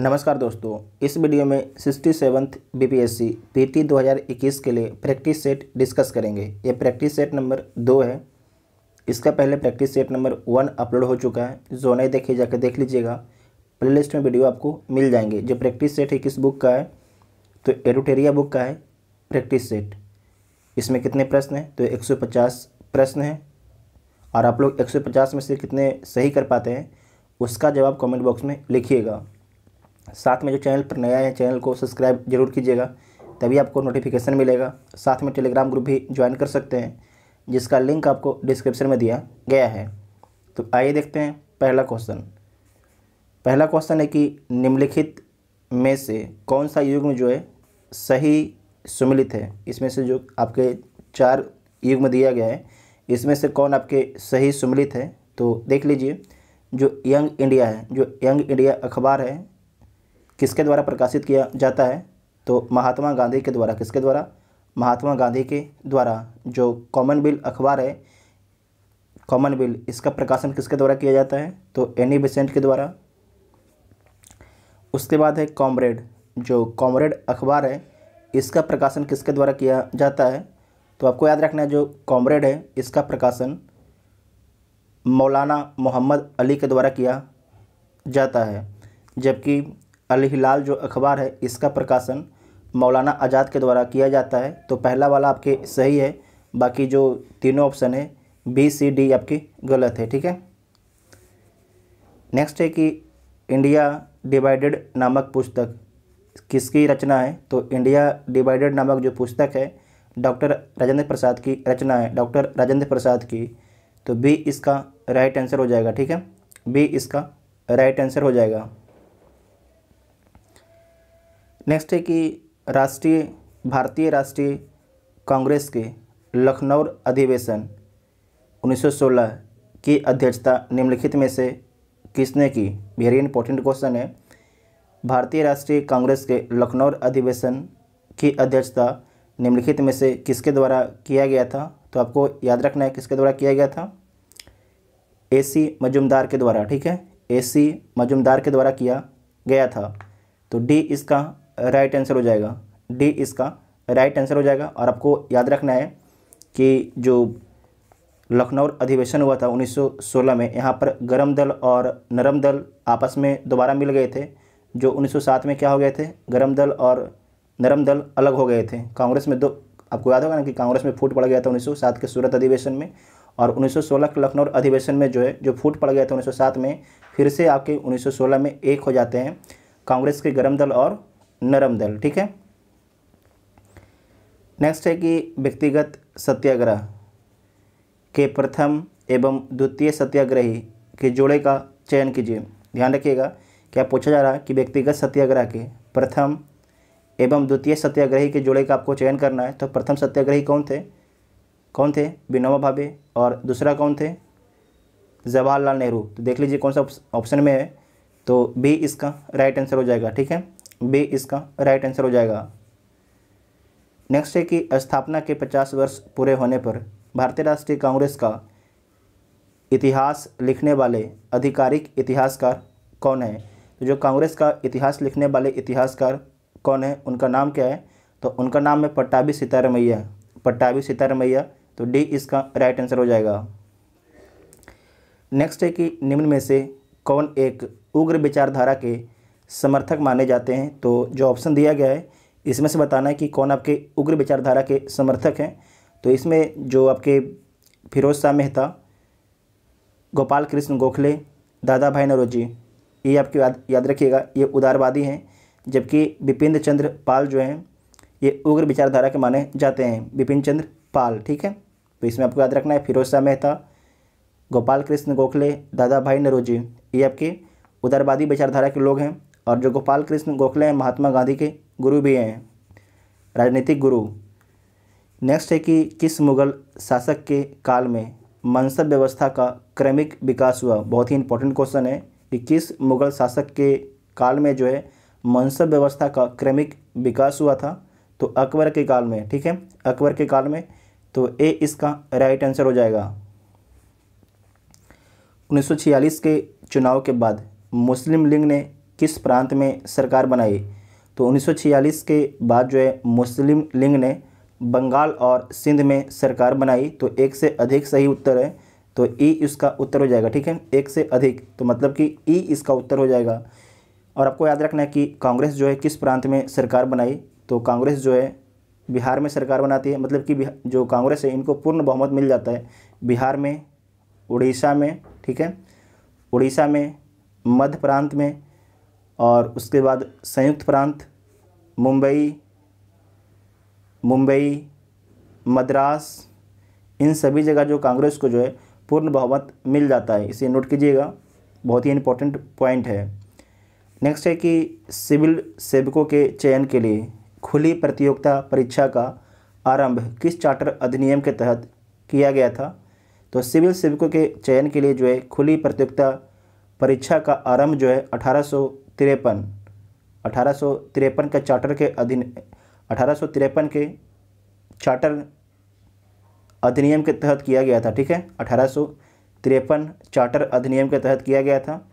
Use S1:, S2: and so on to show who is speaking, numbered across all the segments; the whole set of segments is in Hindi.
S1: नमस्कार दोस्तों इस वीडियो में sixty seventh B P S C P T दो हज़ार इक्कीस के लिए प्रैक्टिस सेट डिस्कस करेंगे ये प्रैक्टिस सेट नंबर दो है इसका पहले practice set number one upload हो चुका है जो नहीं देखे जाकर देख लीजिएगा प्लेलिस्ट में वीडियो आपको मिल जाएंगे जो प्रैक्टिस सेट किस बुक का है तो एडुटेरिया बुक का है प्रैक्टिस सेट इसमें कितने प्रश्न हैं तो पचास प्रश्न हैं और आप लोग पचास में से कितने सही कर पाते हैं उसका जवाब कमेंट बॉक्स में लिखिएगा साथ में जो चैनल पर नया है चैनल को सब्सक्राइब जरूर कीजिएगा तभी आपको नोटिफिकेशन मिलेगा साथ में टेलीग्राम ग्रुप भी ज्वाइन कर सकते हैं जिसका लिंक आपको डिस्क्रिप्शन में दिया गया है तो आइए देखते हैं पहला क्वेश्चन पहला क्वेश्चन है कि निम्नलिखित में से कौन सा युग्म जो है सही सुमिलित है इसमें से जो आपके चार युग्म दिया गया है इसमें से कौन आपके सही सुमिलित है तो देख लीजिए जो यंग इंडिया है जो यंग इंडिया अखबार है किसके द्वारा प्रकाशित किया जाता है तो महात्मा गांधी के द्वारा किसके द्वारा महात्मा गांधी के द्वारा जो कॉमनवेल अखबार है कॉमनवेल इसका प्रकाशन किसके द्वारा किया जाता है तो एनी बेसेंट के द्वारा उसके बाद है कॉमरेड जो कॉमरेड अखबार है इसका प्रकाशन किसके द्वारा किया जाता है तो आपको याद रखना है जो कॉमरेड है इसका प्रकाशन मौलाना मोहम्मद अली के द्वारा किया जाता है जबकि अलहिलाल जो अखबार है इसका प्रकाशन मौलाना आज़ाद के द्वारा किया जाता है तो पहला वाला आपके सही है बाकी जो तीनों ऑप्शन है बी सी डी आपकी गलत है ठीक है नेक्स्ट है कि इंडिया डिवाइडेड नामक पुस्तक किसकी रचना है तो इंडिया डिवाइडेड नामक जो पुस्तक है डॉक्टर राजेंद्र प्रसाद की रचना है डॉक्टर राजेंद्र प्रसाद की तो बी इसका राइट आंसर हो जाएगा ठीक है बी इसका राइट आंसर हो जाएगा नेक्स्ट है कि राष्ट्रीय भारतीय राष्ट्रीय कांग्रेस के लखनऊ अधिवेशन 1916 की अध्यक्षता निम्नलिखित में से किसने की वेरी इंपॉर्टेंट क्वेश्चन है भारतीय राष्ट्रीय कांग्रेस के लखनऊ अधिवेशन की अध्यक्षता निम्नलिखित में से किसके द्वारा किया गया था तो आपको याद रखना है किसके द्वारा किया गया था ए सी मजुमदार के द्वारा ठीक है ए सी मजुमदार के द्वारा किया गया था तो डी इसका राइट आंसर हो जाएगा डी इसका राइट आंसर हो जाएगा और आपको याद रखना है कि जो लखनऊ अधिवेशन हुआ था 1916 में यहाँ पर गर्म दल और नरम दल आपस में दोबारा मिल गए थे जो 1907 में क्या हो गए थे गर्म दल और नरम दल अलग हो गए थे कांग्रेस में दो आपको याद होगा ना कि कांग्रेस में फूट पड़ गया था 1907 के सूरत अधिवेशन में और 1916 के लखनऊ अधिवेशन में जो है जो फूट पड़ गया था 1907 में फिर से आपके 1916 में एक हो जाते हैं कांग्रेस के गर्म दल और नरम दल ठीक है नेक्स्ट है कि व्यक्तिगत सत्याग्रह के प्रथम एवं द्वितीय सत्याग्रही के जोड़े का चयन कीजिए ध्यान रखिएगा क्या पूछा जा रहा है कि व्यक्तिगत सत्याग्रह के प्रथम एवं द्वितीय सत्याग्रही के जोड़े का आपको चयन करना है तो प्रथम सत्याग्रही कौन थे कौन थे विनोबा भावे और दूसरा कौन थे जवाहरलाल नेहरू तो देख लीजिए कौन सा ऑप्शन में है तो बी इसका राइट आंसर हो जाएगा ठीक है बी इसका राइट आंसर हो जाएगा नेक्स्ट है कि स्थापना के पचास वर्ष पूरे होने पर भारतीय राष्ट्रीय कांग्रेस का इतिहास लिखने वाले आधिकारिक इतिहासकार कौन है तो जो कांग्रेस का इतिहास लिखने वाले इतिहासकार कौन है उनका नाम क्या है तो उनका नाम है पट्टाभी सीतारमैया पट्टाभी सीतारमैया तो डी इसका राइट आंसर हो जाएगा नेक्स्ट है कि निम्न में से कौन एक उग्र विचारधारा के समर्थक माने जाते हैं तो जो ऑप्शन दिया गया है इसमें से बताना है कि कौन आपके उग्र विचारधारा के समर्थक हैं तो इसमें जो आपके फिरोज शाह मेहता गोपाल कृष्ण गोखले दादा भाई नरोजी ये आपके याद याद रखिएगा ये उदारवादी हैं जबकि बिपिन चंद्र पाल जो हैं ये उग्र विचारधारा के माने जाते हैं बिपिन चंद्र पाल ठीक है तो इसमें आपको याद रखना है फिरोज शाह मेहता गोपाल कृष्ण गोखले दादा भाई नरोजी ये आपके उदारवादी विचारधारा के लोग हैं और जो गोपाल कृष्ण गोखले हैं महात्मा गांधी के गुरु भी हैं राजनीतिक गुरु नेक्स्ट है कि किस मुगल शासक के काल में मनसब व्यवस्था का क्रमिक विकास हुआ बहुत ही इंपॉर्टेंट क्वेश्चन है कि किस मुगल शासक के काल में जो है मनसब व्यवस्था का क्रमिक विकास हुआ था तो अकबर के काल में ठीक है अकबर के काल में तो ए इसका राइट आंसर हो जाएगा 1946 के चुनाव के बाद मुस्लिम लीग ने किस प्रांत में सरकार बनाई तो 1946 के बाद जो है मुस्लिम लिंग ने बंगाल और सिंध में सरकार बनाई तो एक से अधिक सही उत्तर है तो ई इसका उत्तर हो जाएगा ठीक है एक से अधिक तो मतलब कि ई इसका उत्तर हो जाएगा और आपको याद रखना है कि कांग्रेस जो है किस प्रांत में सरकार बनाई तो कांग्रेस जो है बिहार में सरकार बनाती है मतलब कि जो कांग्रेस है इनको पूर्ण बहुमत मिल जाता है बिहार में उड़ीसा में ठीक है उड़ीसा में मध्य प्रांत में और उसके बाद संयुक्त प्रांत मुंबई मुंबई मद्रास इन सभी जगह जो कांग्रेस को जो है पूर्ण बहुमत मिल जाता है इसे नोट कीजिएगा बहुत ही इम्पोर्टेंट पॉइंट है नेक्स्ट है कि सिविल सेवकों के चयन के लिए खुली प्रतियोगिता परीक्षा का आरंभ किस चार्टर अधिनियम के तहत किया गया था तो सिविल सेवकों के चयन के लिए जो है खुली प्रतियोगिता परीक्षा का आरंभ जो है अठारह तिरपन अठारह के चार्टर के अधीन अठारह के चार्टर अधिनियम के तहत किया गया था ठीक है अठारह चार्टर अधिनियम के तहत किया गया था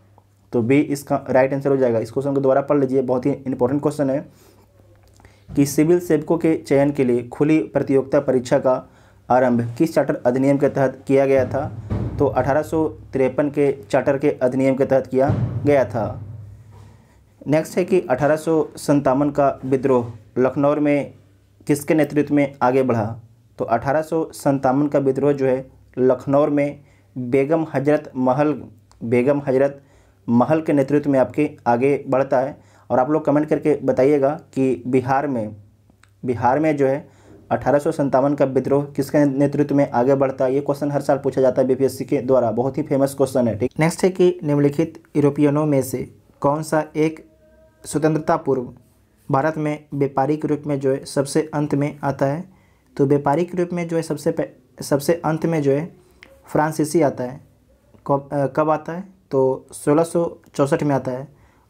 S1: तो बी इसका राइट आंसर हो जाएगा इस क्वेश्चन को दोबारा पढ़ लीजिए बहुत ही इंपॉर्टेंट क्वेश्चन है कि सिविल सेवकों के चयन के लिए खुली प्रतियोगिता परीक्षा का आरंभ किस चार्टर अधिनियम के तहत किया गया था तो अठारह के चार्टर के अधिनियम के तहत किया गया था नेक्स्ट है कि अठारह का विद्रोह लखनऊ में किसके नेतृत्व में आगे बढ़ा तो अठारह का विद्रोह जो है लखनऊ में बेगम हजरत महल बेगम हजरत महल के नेतृत्व में आपके आगे बढ़ता है और आप लोग कमेंट करके बताइएगा कि बिहार में बिहार में जो है अठारह का विद्रोह किसके नेतृत्व में आगे बढ़ता है ये क्वेश्चन हर साल पूछा जाता है बी के द्वारा बहुत ही फेमस क्वेश्चन है ठीक नेक्स्ट है कि निम्नलिखित यूरोपियनों में से कौन सा एक स्वतंत्रता पूर्व भारत में व्यापारिक रूप में जो है सबसे अंत में आता है तो व्यापारिक रूप में जो है सबसे सबसे अंत में जो है फ्रांसीसी आता है कब कब आता है तो सोलह में आता है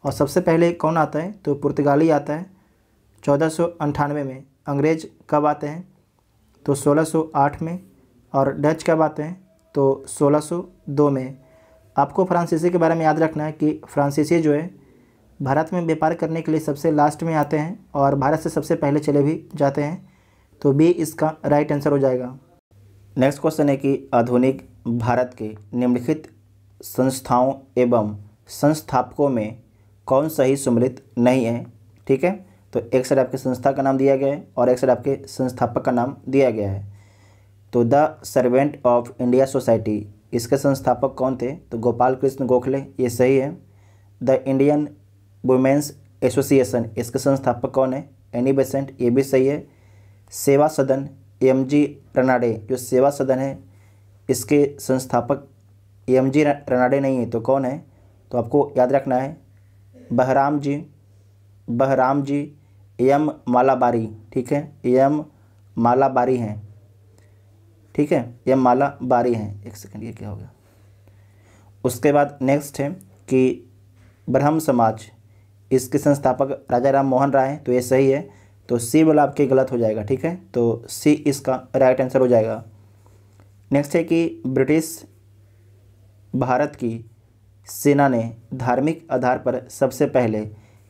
S1: और सबसे पहले कौन आता है तो पुर्तगाली आता है चौदह में अंग्रेज कब आते हैं तो 1608 में और डच कब आते हैं तो 1602 में आपको फ्रांसीसी के बारे में याद रखना है कि फ्रांसीसी जो है भारत में व्यापार करने के लिए सबसे लास्ट में आते हैं और भारत से सबसे पहले चले भी जाते हैं तो बी इसका राइट आंसर हो जाएगा नेक्स्ट क्वेश्चन है कि आधुनिक भारत के निम्नलिखित संस्थाओं एवं संस्थापकों में कौन सही सम्मिलित नहीं है ठीक है तो एक साइड आपके संस्था का नाम दिया गया है और एक साइड आपके संस्थापक का नाम दिया गया है तो the servant of India society इसके संस्थापक कौन थे तो गोपाल कृष्ण गोखले ये सही है द इंडियन वुमेंस एसोसिएशन इसके संस्थापक कौन है एनी बेसेंट ये भी सही है सेवा सदन एम जी रनाडे जो सेवा सदन है इसके संस्थापक एम जी रनाडे नहीं है तो कौन है तो आपको याद रखना है Behramji Behramji M Malabari ठीक है एम मालाबारी हैं ठीक है एम मालाबारी हैं एक सेकंड ये क्या हो गया उसके बाद नेक्स्ट है कि ब्रह्म समाज इसके संस्थापक राजा राम मोहन राय तो ये सही है तो सी वाला आपके गलत हो जाएगा ठीक है तो सी इसका राइट आंसर हो जाएगा नेक्स्ट है कि ब्रिटिश भारत की सेना ने धार्मिक आधार पर सबसे पहले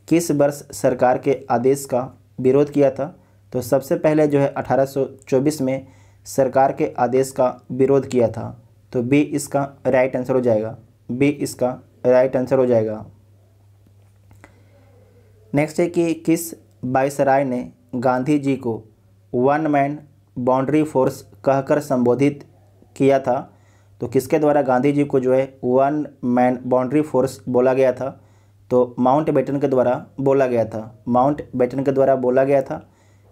S1: किस वर्ष सरकार के आदेश का विरोध किया था तो सबसे पहले जो है 1824 में सरकार के आदेश का विरोध किया था तो बी इसका राइट आंसर हो जाएगा बी इसका राइट आंसर हो जाएगा नेक्स्ट है कि किस बाइसराय ने गांधी जी को वन मैन बाउंड्री फोर्स कहकर संबोधित किया था तो किसके द्वारा गांधी जी को जो है वन मैन बाउंड्री फोर्स बोला गया था तो माउंट बेटन के द्वारा बोला गया था माउंट बेटन के द्वारा बोला गया था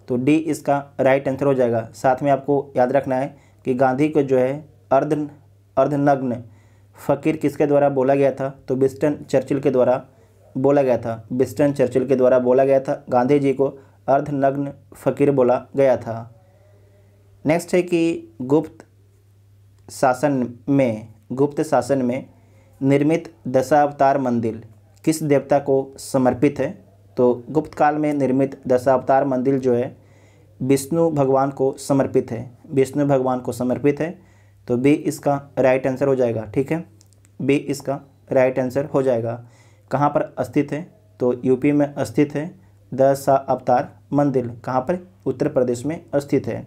S1: तो डी इसका राइट आंसर हो जाएगा साथ में आपको याद रखना है कि गांधी को जो है अर्ध अर्धनग्न फ़कीर किसके द्वारा बोला गया था तो बिस्टन चर्चिल के द्वारा बोला गया था बिस्टन चर्चिल के द्वारा बोला गया था गांधी जी को अर्धनग्न फकीर बोला गया था नेक्स्ट है कि गुप्त शासन में गुप्त शासन में निर्मित दशावतार मंदिर किस देवता को समर्पित है तो गुप्त काल में निर्मित दशावतार मंदिर जो है विष्णु भगवान को समर्पित है विष्णु भगवान को समर्पित है तो बी इसका राइट आंसर हो जाएगा ठीक है बी इसका राइट आंसर हो जाएगा कहाँ पर स्थित है तो यूपी में स्थित है दस अवतार मंदिर कहाँ पर उत्तर प्रदेश में स्थित है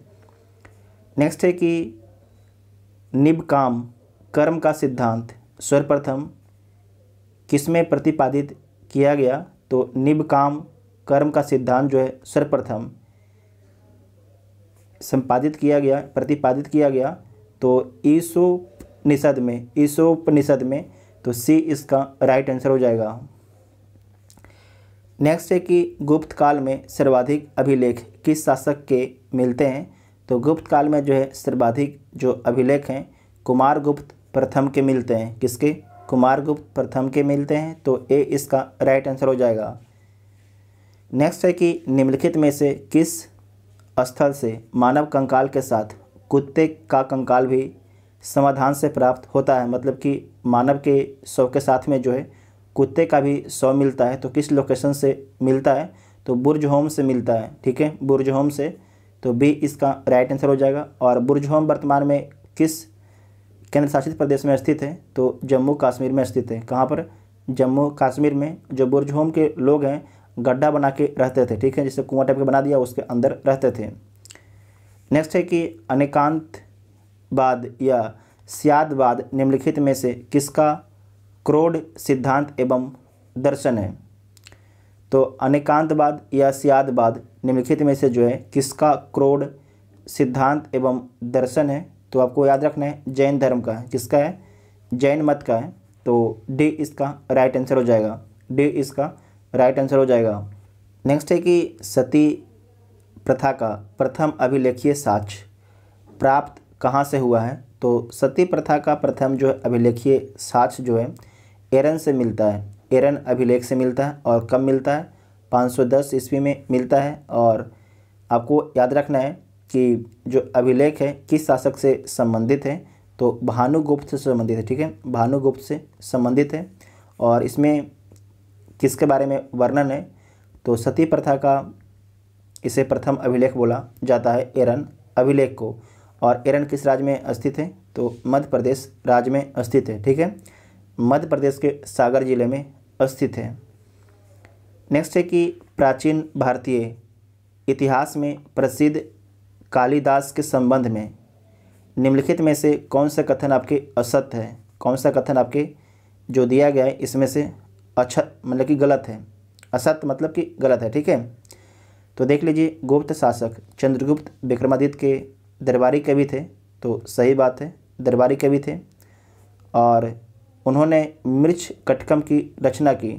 S1: नेक्स्ट है कि निब काम कर्म का सिद्धांत सर्वप्रथम किसमें प्रतिपादित किया गया तो निब काम कर्म का सिद्धांत जो है सर्वप्रथम संपादित किया गया प्रतिपादित किया गया तो ईशोपनिषद में ईसोपनिषद में तो सी इसका राइट आंसर हो जाएगा नेक्स्ट है कि गुप्त काल में सर्वाधिक अभिलेख किस शासक के मिलते हैं तो गुप्त काल में जो है सर्वाधिक जो अभिलेख हैं कुमार गुप्त प्रथम के मिलते हैं किसके कुमार गुप्त प्रथम के मिलते हैं तो ए इसका राइट आंसर हो जाएगा नेक्स्ट है कि निम्नलिखित में से किस स्थल से मानव कंकाल के साथ कुत्ते का कंकाल भी समाधान से प्राप्त होता है मतलब कि मानव के शव के साथ में जो है कुत्ते का भी शव मिलता है तो किस लोकेशन से मिलता है तो बुर्ज होम से मिलता है ठीक है बुर्ज होम से तो बी इसका राइट आंसर हो जाएगा और बुर्ज होम वर्तमान में किस केंद्र शासित प्रदेश में स्थित है तो जम्मू कश्मीर में स्थित है कहाँ पर जम्मू कश्मीर में जो बुर्ज होम के लोग हैं गड्ढा बना के रहते थे ठीक है जिसे कुआं टाइप के बना दिया उसके अंदर रहते थे नेक्स्ट है कि अनेकांत बाद या सियादवाद निम्नलिखित में से किसका क्रोड सिद्धांत एवं दर्शन है तो अनेकांतवाद या सियादवाद निम्नलिखित में से जो है किसका क्रोड सिद्धांत एवं दर्शन है तो आपको याद रखना है जैन धर्म का है किसका है जैन मत का है तो डी इसका राइट आंसर हो जाएगा डी इसका राइट आंसर हो जाएगा नेक्स्ट है कि सती प्रथा का प्रथम अभिलेखीय साक्ष प्राप्त कहाँ से हुआ है तो सती प्रथा का प्रथम जो है अभिलेखीय साक्ष जो है एरन से मिलता है एरन अभिलेख से मिलता है और कब मिलता है 510 ईस्वी में मिलता है और आपको याद रखना है कि जो अभिलेख है किस शासक से संबंधित है तो भानुगुप्त से संबंधित है ठीक है भानुगुप्त से संबंधित है और इसमें किसके बारे में वर्णन है तो सती प्रथा का इसे प्रथम अभिलेख बोला जाता है एरन अभिलेख को और एरन किस राज्य में स्थित है तो मध्य प्रदेश राज्य में स्थित है ठीक है मध्य प्रदेश के सागर जिले में स्थित है नेक्स्ट है कि प्राचीन भारतीय इतिहास में प्रसिद्ध कालिदास के संबंध में निम्नलिखित में से कौन सा कथन आपके असत्य है कौन सा कथन आपके जो दिया गया है इसमें से अच्छा मतलब कि गलत है असत्य मतलब कि गलत है ठीक है तो देख लीजिए गुप्त शासक चंद्रगुप्त विक्रमादित्य के दरबारी कवि थे तो सही बात है दरबारी कवि थे और उन्होंने मिर्च कटकम की रचना की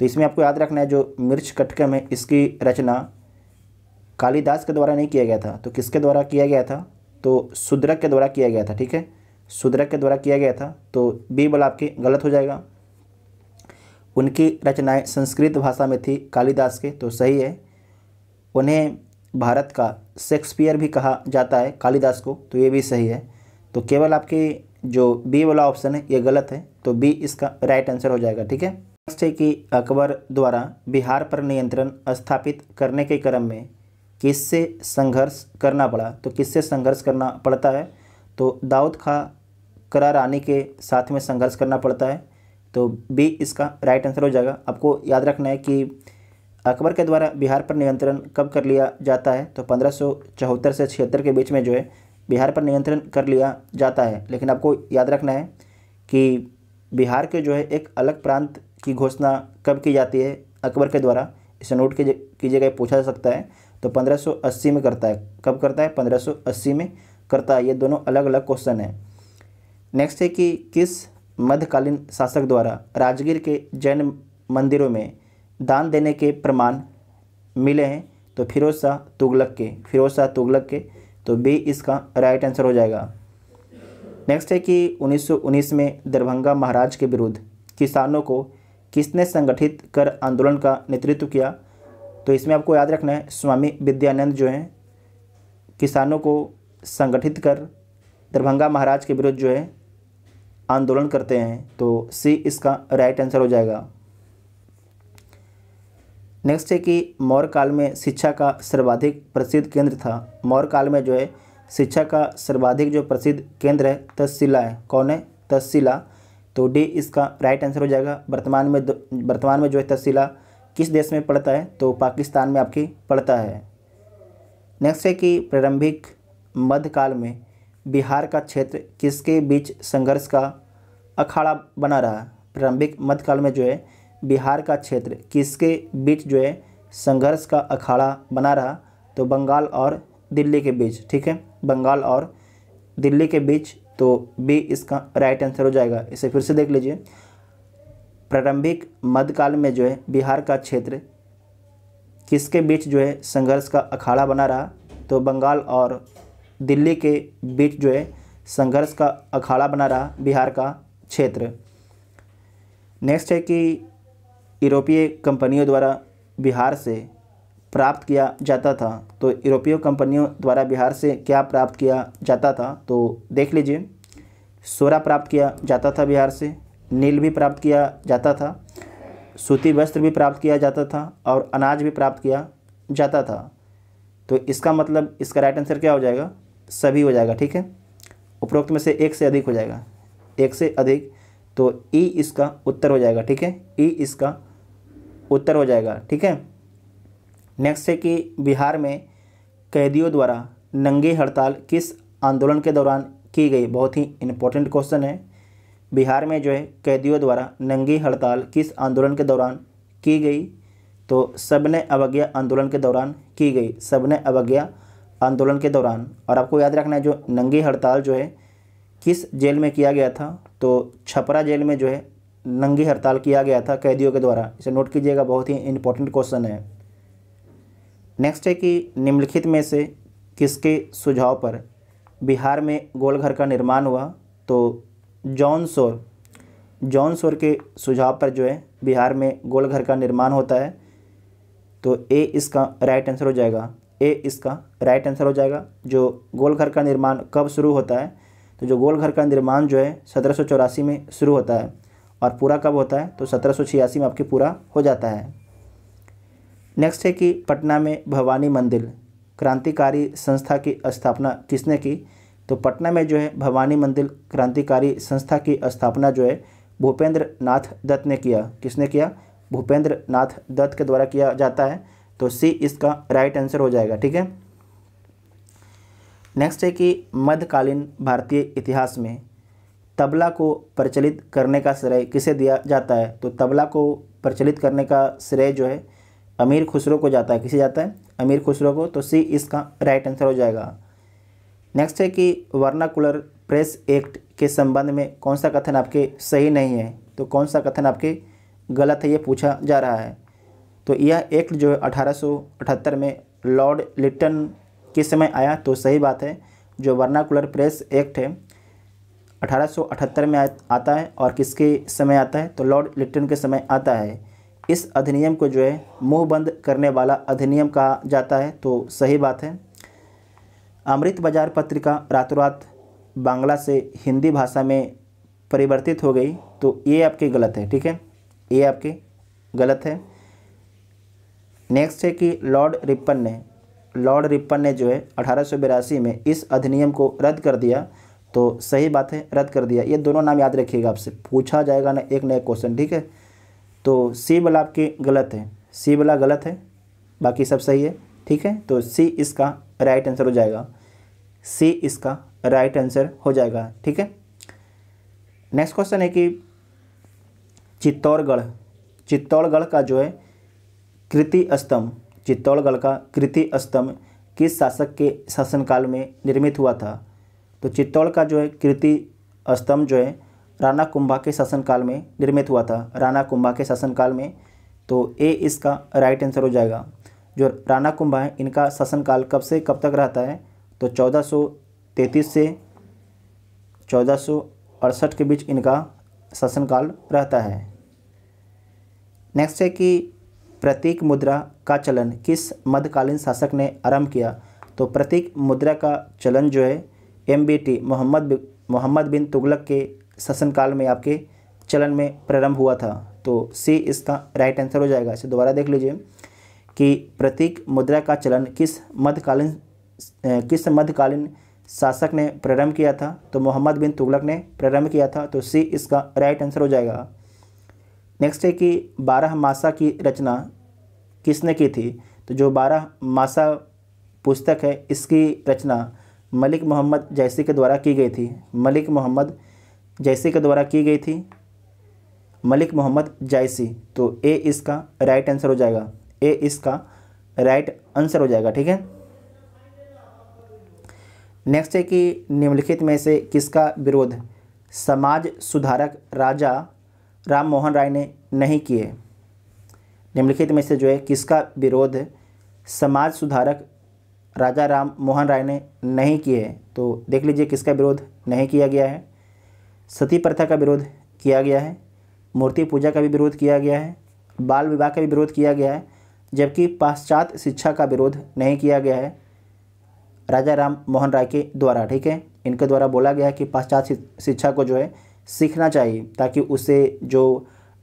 S1: तो इसमें आपको याद रखना है जो मिर्च कटकम है इसकी रचना कालिदास के द्वारा नहीं किया गया था तो किसके द्वारा किया गया था तो सुद्रक के द्वारा किया गया था ठीक है सुद्रक के द्वारा किया गया था तो बी बल आपकी गलत हो जाएगा उनकी रचनाएं संस्कृत भाषा में थी कालिदास के तो सही है उन्हें भारत का शेक्सपियर भी कहा जाता है कालिदास को तो ये भी सही है तो केवल आपके जो बी वाला ऑप्शन है ये गलत है तो बी इसका राइट आंसर हो जाएगा ठीक है नेक्स्ट है कि अकबर द्वारा बिहार पर नियंत्रण स्थापित करने के क्रम में किससे संघर्ष करना पड़ा तो किससे संघर्ष करना पड़ता है तो दाऊद खां करा रानी के साथ में संघर्ष करना पड़ता है तो बी इसका राइट आंसर हो जाएगा आपको याद रखना है कि अकबर के द्वारा बिहार पर नियंत्रण कब कर लिया जाता है तो पंद्रह से छिहत्तर के बीच में जो है बिहार पर नियंत्रण कर लिया जाता है लेकिन आपको याद रखना है कि बिहार के जो है एक अलग प्रांत की घोषणा कब की जाती है अकबर के द्वारा इसे नोट की जगह पूछा जा सकता है तो 1580 में करता है कब करता है 1580 में करता है ये दोनों अलग अलग क्वेश्चन हैं नेक्स्ट है कि किस मध्यकालीन शासक द्वारा राजगीर के जैन मंदिरों में दान देने के प्रमाण मिले हैं तो फिरोज शाह तुगलक के फिरोज शाह तुगलक के तो बी इसका राइट आंसर हो जाएगा नेक्स्ट है कि 1919 में दरभंगा महाराज के विरुद्ध किसानों को किसने संगठित कर आंदोलन का नेतृत्व किया तो इसमें आपको याद रखना है स्वामी विद्यानंद जो हैं किसानों को संगठित कर दरभंगा महाराज के विरुद्ध जो है आंदोलन करते हैं तो सी इसका राइट आंसर हो जाएगा नेक्स्ट है कि मौर्य काल में शिक्षा का सर्वाधिक प्रसिद्ध केंद्र था मौर्य काल में जो है शिक्षा का सर्वाधिक जो प्रसिद्ध केंद्र है तस्शिला है कौन है तस्शिला तो डी इसका राइट आंसर हो जाएगा वर्तमान में वर्तमान में जो है तस्शिला किस देश में पड़ता है तो पाकिस्तान में आपकी पड़ता है नेक्स्ट है कि प्रारंभिक मध्यकाल में बिहार का क्षेत्र किसके बीच संघर्ष का अखाड़ा बना रहा प्रारंभिक मध्यकाल में जो है बिहार का क्षेत्र किसके बीच जो है संघर्ष का अखाड़ा बना रहा तो बंगाल और दिल्ली के बीच ठीक है बंगाल और दिल्ली के बीच तो बी इसका राइट आंसर हो जाएगा इसे फिर से देख लीजिए प्रारंभिक मध्यकाल में जो है बिहार का क्षेत्र किसके बीच जो है संघर्ष का अखाड़ा बना रहा तो बंगाल और दिल्ली के बीच जो है संघर्ष का अखाड़ा बना रहा बिहार का क्षेत्र नेक्स्ट है कि यूरोपीय कंपनियों द्वारा बिहार से प्राप्त किया जाता था तो यूरोपीय कंपनियों द्वारा बिहार से क्या प्राप्त किया जाता था तो देख लीजिए सोरा प्राप्त किया जाता था बिहार से नील भी प्राप्त किया जाता था सूती वस्त्र भी प्राप्त किया जाता था और अनाज भी प्राप्त किया जाता था तो इसका मतलब इसका राइट आंसर क्या हो जाएगा सभी हो जाएगा ठीक है उपरोक्त में से एक से अधिक हो जाएगा एक से अधिक तो ई इसका उत्तर हो जाएगा ठीक है ई इसका उत्तर हो जाएगा ठीक है नेक्स्ट है कि बिहार में कैदियों द्वारा नंगे हड़ताल किस आंदोलन के दौरान की गई बहुत ही इम्पोर्टेंट क्वेश्चन है बिहार में जो है कैदियों द्वारा नंगी हड़ताल किस आंदोलन के दौरान की गई तो सबने अवज्ञा आंदोलन के दौरान की गई सबने अवज्ञा आंदोलन के दौरान और आपको याद रखना है जो नंगी हड़ताल जो है किस जेल में किया गया था तो छपरा जेल में जो है नंगी हड़ताल किया गया था कैदियों के द्वारा इसे नोट कीजिएगा बहुत ही इम्पोर्टेंट क्वेश्चन है नेक्स्ट है कि निम्नलिखित में से किसके सुझाव पर बिहार में गोलघर का निर्माण हुआ तो जॉन सोर जॉन सोर के सुझाव पर जो है बिहार में गोलघर का निर्माण होता है तो ए इसका राइट आंसर हो जाएगा ए इसका राइट आंसर हो जाएगा जो गोलघर का निर्माण कब शुरू होता है तो जो गोलघर का निर्माण जो है सत्रह में शुरू होता है और पूरा कब होता है तो सत्रह में आपके पूरा हो जाता है नेक्स्ट है कि पटना में भवानी मंदिर क्रांतिकारी संस्था की स्थापना किसने की तो पटना में जो है भवानी मंदिर क्रांतिकारी संस्था की स्थापना जो है भूपेंद्र नाथ दत्त ने किया किसने किया भूपेंद्र नाथ दत्त के द्वारा किया जाता है तो सी इसका राइट आंसर हो जाएगा ठीक है नेक्स्ट है कि मध्यकालीन भारतीय इतिहास में तबला को प्रचलित करने का श्रेय किसे दिया जाता है तो तबला को प्रचलित करने का श्रेय जो है अमीर खुसरो को जाता है किसे जाता है अमीर खुसरो को तो सी इसका राइट आंसर हो जाएगा नेक्स्ट है कि वर्नाकुलर प्रेस एक्ट के संबंध में कौन सा कथन आपके सही नहीं है तो कौन सा कथन आपके गलत है ये पूछा जा रहा है तो यह एक्ट जो है अठारह में लॉर्ड लिट्टन के समय आया तो सही बात है जो वर्नाकुलर प्रेस एक्ट है 1878 में आता है और किसके समय आता है तो लॉर्ड लिट्टन के समय आता है इस अधिनियम को जो है मुँह बंद करने वाला अधिनियम कहा जाता है तो सही बात है अमृत बाजार पत्रिका रातों रात बांग्ला से हिंदी भाषा में परिवर्तित हो गई तो ये आपके गलत है ठीक है ये आपके गलत है नेक्स्ट है कि लॉर्ड रिपन ने लॉर्ड रिपन ने जो है अठारह में इस अधिनियम को रद्द कर दिया तो सही बात है रद्द कर दिया ये दोनों नाम याद रखिएगा आपसे पूछा जाएगा ना एक नया क्वेश्चन ठीक है तो सी वाला आपके गलत है सी वाला गलत है बाकी सब सही है ठीक है तो सी इसका राइट आंसर हो जाएगा सी इसका राइट आंसर हो जाएगा ठीक है नेक्स्ट क्वेश्चन है कि चित्तौड़गढ़ चित्तौड़गढ़ का जो है कृति स्तंभ चित्तौड़गढ़ का कृति स्तंभ किस शासक के शासनकाल में निर्मित हुआ था तो चित्तौड़ का जो है कीर्ति स्तंभ जो है राणा कुंभा के शासनकाल में निर्मित हुआ था राणा कुंभा के शासनकाल में तो ए इसका राइट आंसर हो जाएगा जो राणा कुंभा है इनका शासनकाल कब से कब तक रहता है तो 1433 से चौदह के बीच इनका शासनकाल रहता है नेक्स्ट है कि प्रतीक मुद्रा का चलन किस मध्यकालीन शासक ने आरंभ किया तो प्रतीक मुद्रा का चलन जो है एम मोहम्मद मोहम्मद बिन तुगलक के शासनकाल में आपके चलन में प्रारंभ हुआ था तो सी इसका राइट आंसर हो जाएगा इसे दोबारा देख लीजिए कि प्रतीक मुद्रा का चलन किस मध्यकालीन किस मध्यकालीन शासक ने प्रारंभ किया था तो मोहम्मद बिन तुगलक ने प्रारंभ किया था तो सी इसका राइट आंसर हो जाएगा नेक्स्ट है कि बारह मासा की रचना किसने की थी तो जो बारह मासा पुस्तक है इसकी रचना मलिक मोहम्मद जैसी के द्वारा की गई थी मलिक मोहम्मद जैसी के द्वारा की गई थी मलिक मोहम्मद जैसी तो ए इसका राइट आंसर हो जाएगा ए इसका राइट आंसर हो जाएगा ठीक है नेक्स्ट है कि निम्नलिखित में से किसका विरोध समाज सुधारक राजा राम मोहन राय ने नहीं किए निम्नलिखित में से जो है किसका विरोध समाज सुधारक राजा राम मोहन राय ने नहीं किए तो देख लीजिए किसका विरोध नहीं किया गया है सती प्रथा का विरोध किया गया है मूर्ति पूजा का भी विरोध किया गया है बाल विवाह का भी विरोध किया गया है जबकि पाश्चात्य शिक्षा का विरोध नहीं किया गया है राजा राम मोहन राय के द्वारा ठीक है इनके द्वारा बोला गया है कि पाश्चात्य शिक्षा को जो है सीखना चाहिए ताकि उससे जो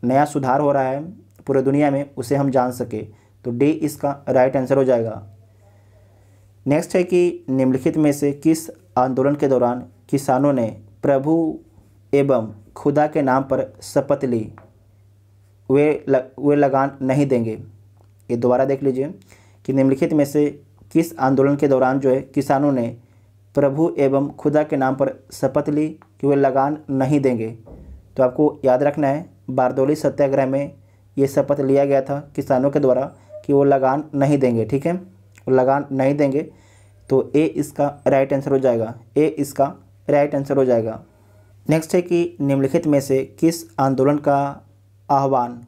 S1: नया सुधार हो रहा है पूरे दुनिया में उसे हम जान सके तो डी इसका राइट आंसर हो जाएगा नेक्स्ट है कि निम्नलिखित में से किस आंदोलन के दौरान किसानों ने प्रभु एवं खुदा के नाम पर शपथ ली वे लग, वे लगान नहीं देंगे ये दोबारा देख लीजिए कि निम्नलिखित में से किस आंदोलन के दौरान जो है किसानों ने प्रभु एवं खुदा के नाम पर शपथ ली कि वे लगान नहीं देंगे तो आपको याद रखना है बारदोली सत्याग्रह में ये शपथ लिया गया था किसानों के द्वारा कि वो लगान नहीं देंगे ठीक है लगा नहीं देंगे तो ए इसका राइट आंसर हो जाएगा ए इसका राइट आंसर हो जाएगा नेक्स्ट है कि निम्नलिखित में से किस आंदोलन का आह्वान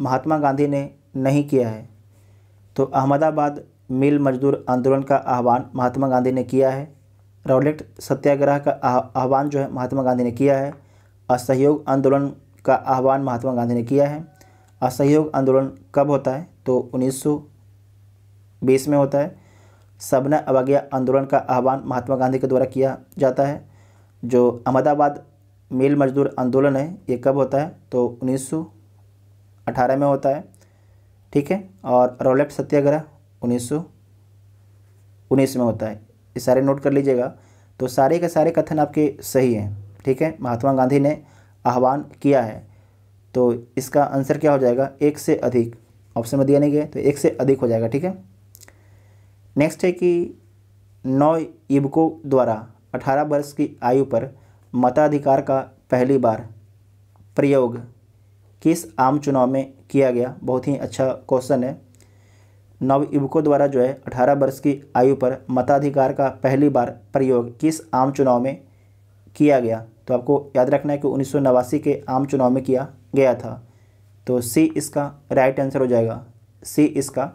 S1: महात्मा गांधी ने नहीं किया है तो अहमदाबाद मिल मजदूर आंदोलन का आह्वान महात्मा गांधी ने किया है रौलेट सत्याग्रह का आह्वान जो है महात्मा गांधी ने किया है असहयोग आंदोलन का आह्वान महात्मा गांधी ने किया है असहयोग आंदोलन कब होता है तो उन्नीस बीस में होता है सबना अवज्ञा आंदोलन का आह्वान महात्मा गांधी के द्वारा किया जाता है जो अहमदाबाद मिल मजदूर आंदोलन है ये कब होता है तो उन्नीस अठारह में होता है ठीक है और रोलेट सत्याग्रह उन्नीस उन्नीस में होता है ये सारे नोट कर लीजिएगा तो सारे के सारे कथन आपके सही हैं ठीक है महात्मा गांधी ने आह्वान किया है तो इसका आंसर क्या हो जाएगा एक से अधिक ऑप्शन में दिया नहीं गया तो एक से अधिक हो जाएगा ठीक है नेक्स्ट है कि नौ युवकों द्वारा 18 वर्ष की आयु पर मताधिकार का पहली बार प्रयोग किस आम चुनाव में किया गया बहुत ही अच्छा क्वेश्चन है नव युवकों द्वारा जो है 18 वर्ष की आयु पर मताधिकार का पहली बार प्रयोग किस आम चुनाव में किया गया तो आपको याद रखना है कि उन्नीस के आम चुनाव में किया गया था तो सी इसका राइट आंसर हो जाएगा सी इसका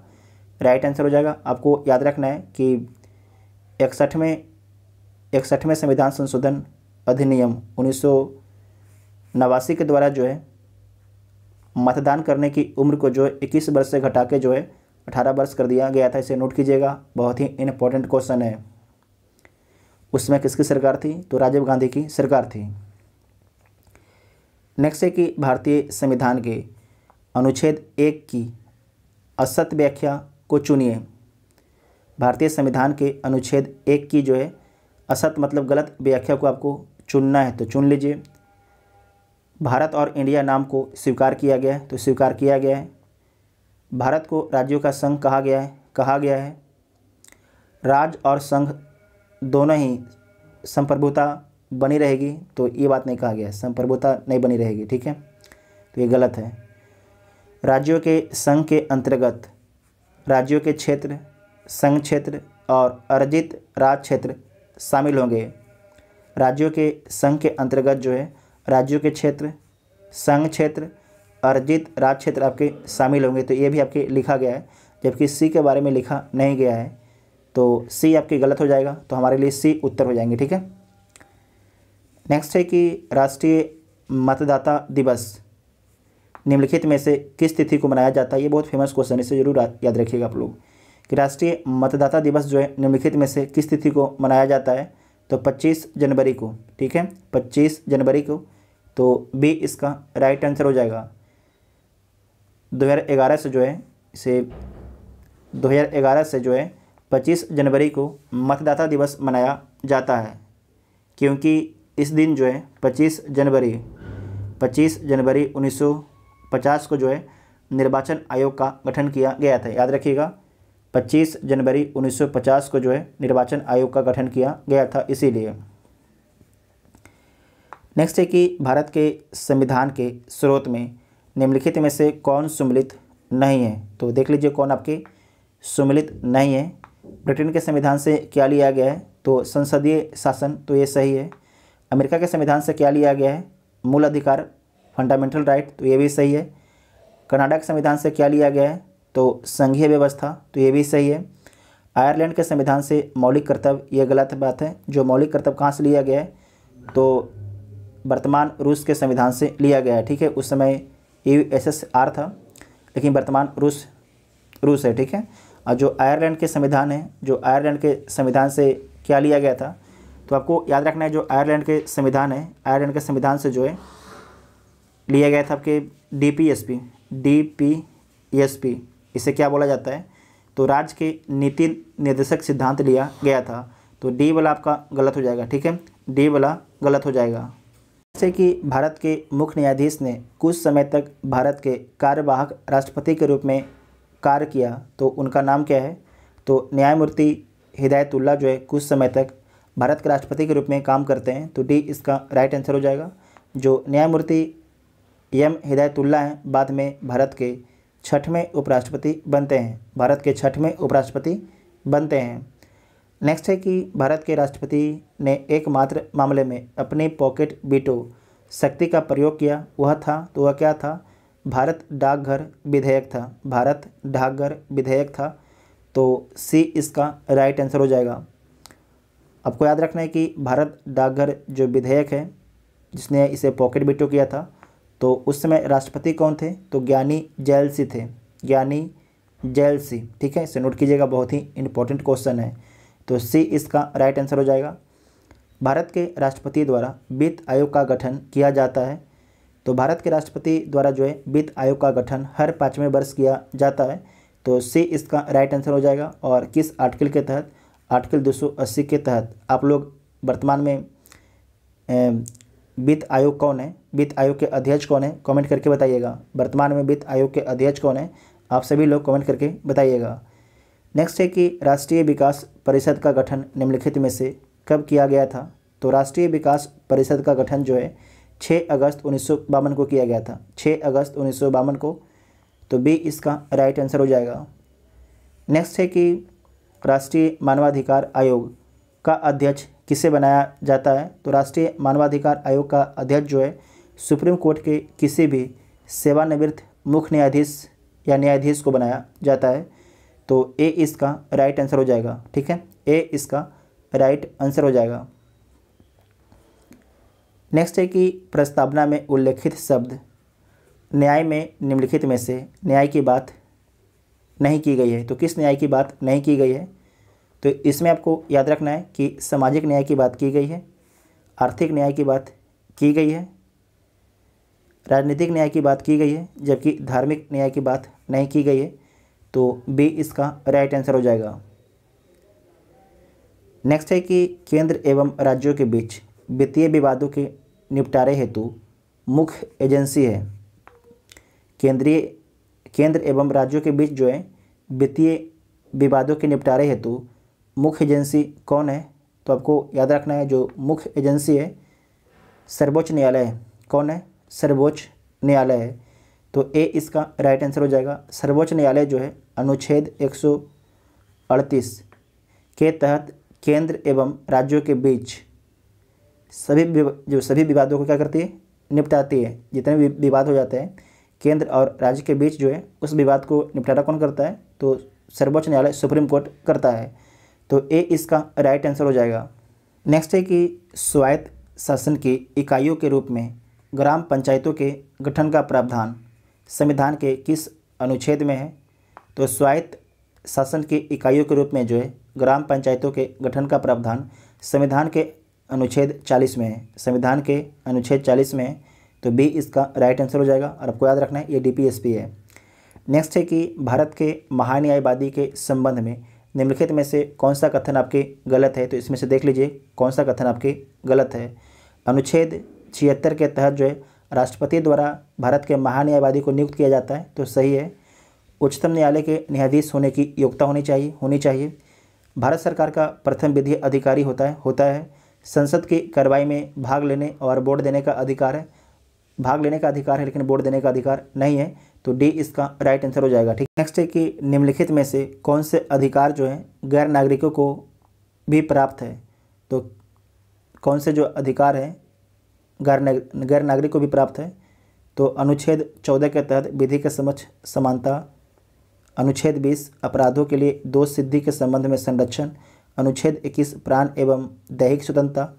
S1: राइट आंसर हो जाएगा आपको याद रखना है कि इकसठवें इकसठवें संविधान संशोधन अधिनियम उन्नीस नवासी के द्वारा जो है मतदान करने की उम्र को जो है इक्कीस वर्ष से घटा के जो है अठारह वर्ष कर दिया गया था इसे नोट कीजिएगा बहुत ही इम्पोर्टेंट क्वेश्चन है उसमें किसकी सरकार थी तो राजीव गांधी की सरकार थी नेक्स्ट है कि भारतीय संविधान के अनुच्छेद एक की असत व्याख्या को चुनिए भारतीय संविधान के अनुच्छेद एक की जो है असत मतलब गलत व्याख्या को आपको चुनना है तो चुन लीजिए भारत और इंडिया नाम को स्वीकार किया गया है तो स्वीकार किया गया है भारत को राज्यों का संघ कहा गया है कहा गया है राज्य और संघ दोनों ही संप्रभुता बनी रहेगी तो ये बात नहीं कहा गया है संप्रभुता नहीं बनी रहेगी ठीक है तो ये गलत है राज्यों के संघ के अंतर्गत राज्यों के क्षेत्र संघ क्षेत्र और अर्जित राज क्षेत्र शामिल होंगे राज्यों के संघ के अंतर्गत जो है राज्यों के क्षेत्र संघ क्षेत्र अर्जित राज क्षेत्र आपके शामिल होंगे तो ये भी आपके लिखा गया है जबकि सी के बारे में लिखा नहीं गया है तो सी आपके गलत हो जाएगा तो हमारे लिए सी उत्तर हो जाएंगे ठीक है नेक्स्ट है कि राष्ट्रीय मतदाता दिवस निम्नलिखित में से किस तिथि को मनाया जाता है ये बहुत फेमस क्वेश्चन है इसे जरूर याद रखिएगा आप लोग कि राष्ट्रीय मतदाता दिवस जो है निम्नलिखित में से किस तिथि को मनाया जाता है तो 25 जनवरी को ठीक है 25 जनवरी को तो बी इसका राइट आंसर हो जाएगा दो से जो है इसे दो से जो है पच्चीस जनवरी को मतदाता दिवस मनाया जाता है क्योंकि इस दिन जो है 25 जनवरी 25 जनवरी उन्नीस पचास को जो है निर्वाचन आयोग का गठन किया गया था याद रखिएगा पच्चीस जनवरी पचास को जो है निर्वाचन आयोग का गठन किया गया था इसीलिए नेक्स्ट है कि भारत के संविधान के स्रोत में निम्नलिखित में से कौन सम्मिलित नहीं है तो देख लीजिए कौन आपके सुमिलित नहीं है ब्रिटेन के संविधान से क्या लिया गया है तो संसदीय शासन तो ये सही है अमेरिका के संविधान से क्या लिया गया है मूल अधिकार फंडामेंटल राइट तो ये भी सही है कर्नाटक संविधान से क्या लिया गया है तो संघीय व्यवस्था तो ये भी सही है आयरलैंड के संविधान से मौलिक कर्तव्य ये गलत बात है जो मौलिक कर्तव्य कहाँ से लिया गया है तो वर्तमान रूस के संविधान से लिया गया है ठीक है उस समय यू एस एस आर था लेकिन वर्तमान रूस रूस है ठीक है और जो आयरलैंड के संविधान है जो आयरलैंड के संविधान से क्या लिया गया था तो आपको याद रखना है जो आयरलैंड के संविधान है आयरलैंड के संविधान से जो है लिया गया था आपके D P S P D P S P इसे क्या बोला जाता है तो राज्य के नीति निर्देशक सिद्धांत लिया गया था तो डी वाला आपका गलत हो जाएगा ठीक है डी वाला गलत हो जाएगा जैसे कि भारत के मुख्य न्यायाधीश ने कुछ समय तक भारत के कार्यवाहक राष्ट्रपति के रूप में कार्य किया तो उनका नाम क्या है तो न्यायमूर्ति हिदायतुल्ला जो है कुछ समय तक भारत के राष्ट्रपति के रूप में काम करते हैं तो डी इसका राइट आंसर हो जाएगा जो न्यायमूर्ति एम हिदायतुल्ला हैं बाद में भारत के छठवें उपराष्ट्रपति बनते हैं भारत के छठवें उपराष्ट्रपति बनते हैं नेक्स्ट है कि भारत के राष्ट्रपति ने एकमात्र मामले में अपने पॉकेट बीटो शक्ति का प्रयोग किया वह था तो वह क्या था भारत डाकघर विधेयक था भारत डाकघर विधेयक था तो सी इसका राइट आंसर हो जाएगा आपको याद रखना है कि भारत डाकघर जो विधेयक है जिसने इसे पॉकेट बीटो किया था तो उस समय राष्ट्रपति कौन थे तो ज्ञानी जैलसी थे ज्ञानी जैलसी ठीक है इसे नोट कीजिएगा बहुत ही इंपॉर्टेंट क्वेश्चन है तो सी इसका राइट आंसर हो जाएगा भारत के राष्ट्रपति द्वारा वित्त आयोग का गठन किया जाता है तो भारत के राष्ट्रपति द्वारा जो है वित्त आयोग का गठन हर पाँचवें वर्ष किया जाता है तो सी इसका राइट आंसर हो जाएगा और किस आर्टिकल के तहत आर्टिकल दो के तहत आप लोग वर्तमान में वित्त आयोग कौन है वित्त आयोग के अध्यक्ष कौन है कमेंट करके बताइएगा वर्तमान में वित्त आयोग के अध्यक्ष कौन है आप सभी लोग कमेंट करके बताइएगा नेक्स्ट है कि राष्ट्रीय विकास परिषद का गठन निम्नलिखित में से कब किया गया था तो राष्ट्रीय विकास परिषद का गठन जो है छः अगस्त उन्नीस को किया गया था छः अगस्त उन्नीस को तो बी इसका राइट आंसर हो जाएगा नेक्स्ट है कि राष्ट्रीय मानवाधिकार आयोग का अध्यक्ष किसे बनाया जाता है तो राष्ट्रीय मानवाधिकार आयोग का अध्यक्ष जो है सुप्रीम कोर्ट के किसी भी सेवानिवृत्त मुख्य न्यायाधीश या न्यायाधीश को बनाया जाता है तो ए इसका राइट आंसर हो जाएगा ठीक है ए इसका राइट आंसर हो जाएगा नेक्स्ट है कि प्रस्तावना में उल्लेखित शब्द न्याय में निम्नलिखित में से न्याय की बात नहीं की गई है तो किस न्याय की बात नहीं की गई है तो इसमें आपको याद रखना है कि सामाजिक न्याय की बात की गई है आर्थिक न्याय की बात की गई है राजनीतिक न्याय की बात की गई है जबकि धार्मिक न्याय की बात नहीं की गई है तो बी इसका राइट आंसर हो जाएगा नेक्स्ट है कि केंद्र एवं राज्यों के बीच वित्तीय विवादों के निपटारे हेतु मुख्य एजेंसी है केंद्रीय केंद्र एवं राज्यों के बीच जो है वित्तीय विवादों के निपटारे हेतु मुख्य एजेंसी कौन है तो आपको याद रखना है जो मुख्य एजेंसी है सर्वोच्च न्यायालय कौन है सर्वोच्च न्यायालय है तो ए इसका राइट आंसर हो जाएगा सर्वोच्च न्यायालय जो है अनुच्छेद 138 के तहत केंद्र एवं राज्यों के बीच सभी जो सभी विवादों को क्या करती है निपटाती है जितने भी विवाद हो जाते हैं केंद्र और राज्य के बीच जो है उस विवाद को निपटारा कौन करता है तो सर्वोच्च न्यायालय सुप्रीम कोर्ट करता है तो ए इसका राइट आंसर हो जाएगा नेक्स्ट है कि स्वायत्त शासन की इकाइयों के रूप में ग्राम पंचायतों के गठन का प्रावधान संविधान के किस अनुच्छेद में है तो स्वायत्त शासन की इकाइयों के रूप में जो है ग्राम पंचायतों के गठन का प्रावधान संविधान के अनुच्छेद 40 में है संविधान के अनुच्छेद 40 में है तो बी इसका राइट आंसर हो जाएगा और आपको याद रखना है ये डीपीएसपी है नेक्स्ट है कि भारत के महान्यायवादी के संबंध में निम्नलिखित में से कौन सा कथन आपके गलत है तो इसमें से देख लीजिए कौन सा कथन आपके गलत है अनुच्छेद छिहत्तर के तहत जो है राष्ट्रपति द्वारा भारत के महान्यायवादी को नियुक्त किया जाता है तो सही है उच्चतम न्यायालय के न्यायाधीश होने की योग्यता होनी चाहिए होनी चाहिए भारत सरकार का प्रथम विधि अधिकारी होता है होता है संसद की कार्रवाई में भाग लेने और वोट देने का अधिकार है भाग लेने का अधिकार है लेकिन वोट देने का अधिकार नहीं है तो डी इसका राइट आंसर हो जाएगा ठीक नेक्स्ट है कि निम्नलिखित में से कौन से अधिकार जो हैं गैर नागरिकों को भी प्राप्त है तो कौन से जो अधिकार हैं गैर गैर नागरिक को भी प्राप्त है तो अनुच्छेद चौदह के तहत विधि के समक्ष समानता अनुच्छेद बीस अपराधों के लिए दो सिद्धि के संबंध में संरक्षण अनुच्छेद इक्कीस प्राण एवं दैहिक स्वतंत्रता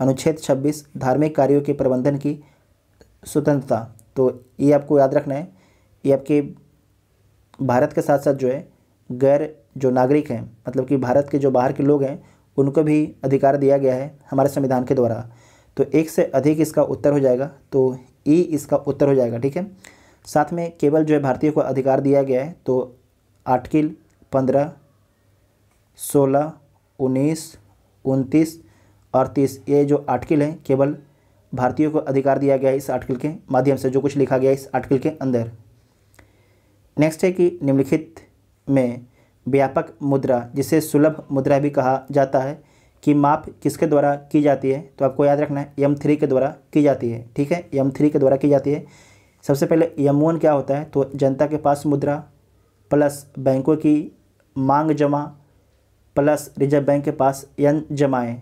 S1: अनुच्छेद छब्बीस धार्मिक कार्यों के प्रबंधन की स्वतंत्रता तो ये आपको याद रखना है ये आपके भारत के साथ साथ जो है गैर जो नागरिक हैं मतलब कि भारत के जो बाहर के लोग हैं उनको भी अधिकार दिया गया है हमारे संविधान के द्वारा तो एक से अधिक इसका उत्तर हो जाएगा तो ई e इसका उत्तर हो जाएगा ठीक है साथ में केवल जो है भारतीयों को अधिकार दिया गया है तो आर्टिकल पंद्रह सोलह उन्नीस उनतीस अड़तीस ये जो आर्टिकल हैं केवल भारतीयों को अधिकार दिया गया है इस आर्टिकल के माध्यम से जो कुछ लिखा गया है इस आर्टिकल के अंदर नेक्स्ट है कि निम्नलिखित में व्यापक मुद्रा जिसे सुलभ मुद्रा भी कहा जाता है कि माप किसके द्वारा की जाती है तो आपको याद रखना है एम थ्री के द्वारा की जाती है ठीक है एम थ्री के द्वारा की जाती है सबसे पहले एम वन क्या होता है तो जनता के पास मुद्रा प्लस बैंकों की मांग जमा प्लस रिजर्व बैंक के पास एन जमाएँ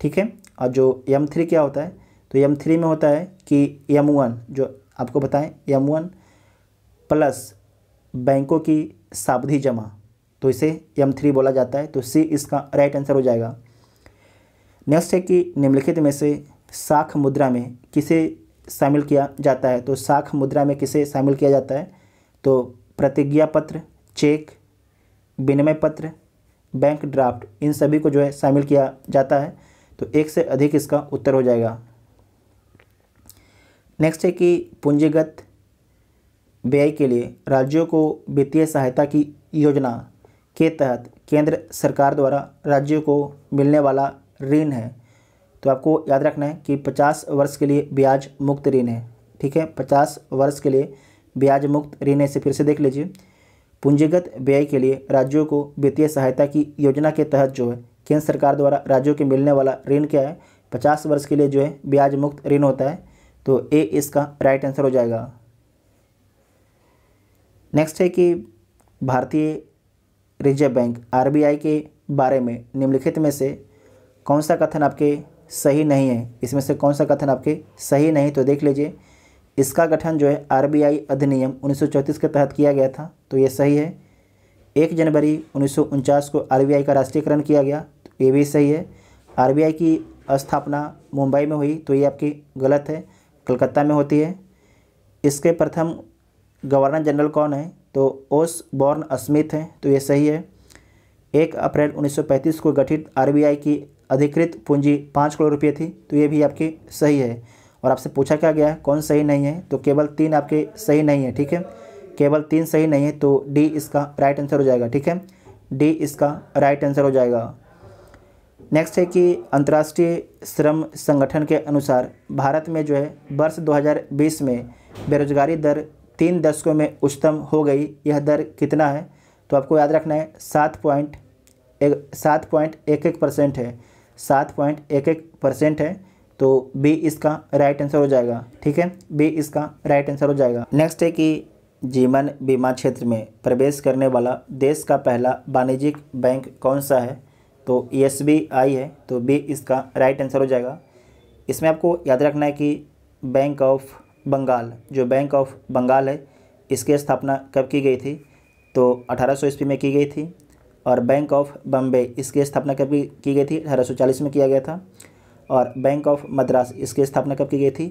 S1: ठीक है और जो एम थ्री क्या होता है तो एम थ्री में होता है कि एम वन जो आपको बताएं एम वन प्लस बैंकों की सावधि जमा तो इसे एम थ्री बोला जाता है तो सी इसका राइट आंसर हो जाएगा नेक्स्ट है कि निम्नलिखित में से साख मुद्रा में किसे शामिल किया जाता है तो साख मुद्रा में किसे शामिल किया जाता है तो प्रतिज्ञा पत्र चेक विनिमय पत्र बैंक ड्राफ्ट इन सभी को जो है शामिल किया जाता है तो एक से अधिक इसका उत्तर हो जाएगा नेक्स्ट है कि पूंजीगत व्यय के लिए राज्यों को वित्तीय सहायता की योजना के तहत केंद्र सरकार द्वारा राज्यों को मिलने वाला ऋण है तो आपको याद रखना है कि पचास वर्ष के लिए ब्याज मुक्त ऋण है ठीक है पचास वर्ष के लिए ब्याज मुक्त ऋण है फिर से देख लीजिए पूंजीगत व्यय के लिए राज्यों को वित्तीय सहायता की योजना के तहत जो है केंद्र सरकार द्वारा राज्यों के मिलने वाला ऋण क्या है पचास वर्ष के लिए जो है ब्याज मुक्त ऋण होता है तो ए इसका राइट आंसर हो जाएगा नेक्स्ट है कि भारतीय रिजर्व बैंक आरबीआई के बारे में निम्नलिखित में से कौन सा कथन आपके सही नहीं है इसमें से कौन सा कथन आपके सही नहीं तो देख लीजिए इसका गठन जो है आरबीआई अधिनियम 1934 के तहत किया गया था तो ये सही है एक जनवरी उन्नीस को आरबीआई का राष्ट्रीयकरण किया गया तो ये भी सही है आरबीआई की स्थापना मुंबई में हुई तो ये आपकी गलत है कलकत्ता में होती है इसके प्रथम गवर्नर जनरल कौन है तो ओस बॉर्न स्मिथ हैं तो ये सही है एक अप्रैल 1935 को गठित आरबीआई की अधिकृत पूंजी पाँच करोड़ रुपये थी तो ये भी आपकी सही है और आपसे पूछा क्या गया है कौन सही नहीं है तो केवल तीन आपके सही नहीं है ठीक है केवल तीन सही नहीं है तो डी इसका राइट आंसर हो जाएगा ठीक है डी इसका राइट आंसर हो जाएगा नेक्स्ट है कि अंतर्राष्ट्रीय श्रम संगठन के अनुसार भारत में जो है वर्ष 2020 में बेरोजगारी दर तीन दशकों में उच्चतम हो गई यह दर कितना है तो आपको याद रखना है सात पॉइंट एक सात पॉइंट एक एक परसेंट है सात पॉइंट एक एक परसेंट है तो बी इसका राइट आंसर हो जाएगा ठीक है बी इसका राइट आंसर हो जाएगा नेक्स्ट है कि जीवन बीमा क्षेत्र में प्रवेश करने वाला देश का पहला वाणिज्यिक बैंक कौन सा है तो एस है तो बी इसका राइट आंसर हो जाएगा इसमें आपको याद रखना है कि बैंक ऑफ बंगाल जो बैंक ऑफ बंगाल है इसकी स्थापना कब की गई थी तो अठारह ईस्वी में की गई थी और बैंक ऑफ बम्बे इसकी स्थापना कब की गई थी अठारह में किया गया था और बैंक ऑफ मद्रास इसकी स्थापना कब की गई थी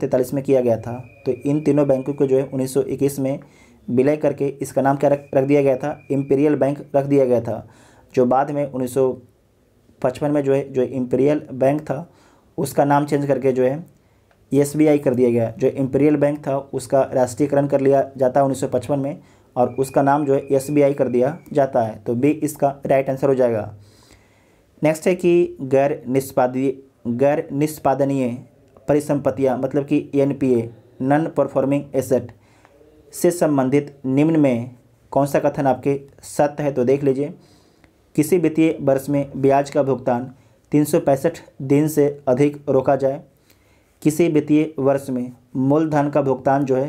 S1: तैंतालीस में किया गया था तो इन तीनों बैंकों को जो है इक्कीस में विलय करके इसका नाम क्या रख रख दिया गया था इम्पीरियल बैंक रख दिया गया था जो बाद में 1955 में जो है जो इम्पीरियल बैंक था उसका नाम चेंज करके जो है एस कर दिया गया जो इम्पीरियल बैंक था उसका राष्ट्रीयकरण कर लिया जाता है उन्नीस में और उसका नाम जो है एस कर दिया जाता है तो बी इसका राइट आंसर हो जाएगा नेक्स्ट है कि गैर निष्पादी गैर निष्पादनीय परिसंपत्तियाँ मतलब कि एन नॉन परफॉर्मिंग एसेट से संबंधित निम्न में कौन सा कथन आपके सत्य है तो देख लीजिए किसी वित्तीय वर्ष में ब्याज का भुगतान तीन सौ पैंसठ दिन से अधिक रोका जाए किसी वित्तीय वर्ष में मूलधन का भुगतान जो है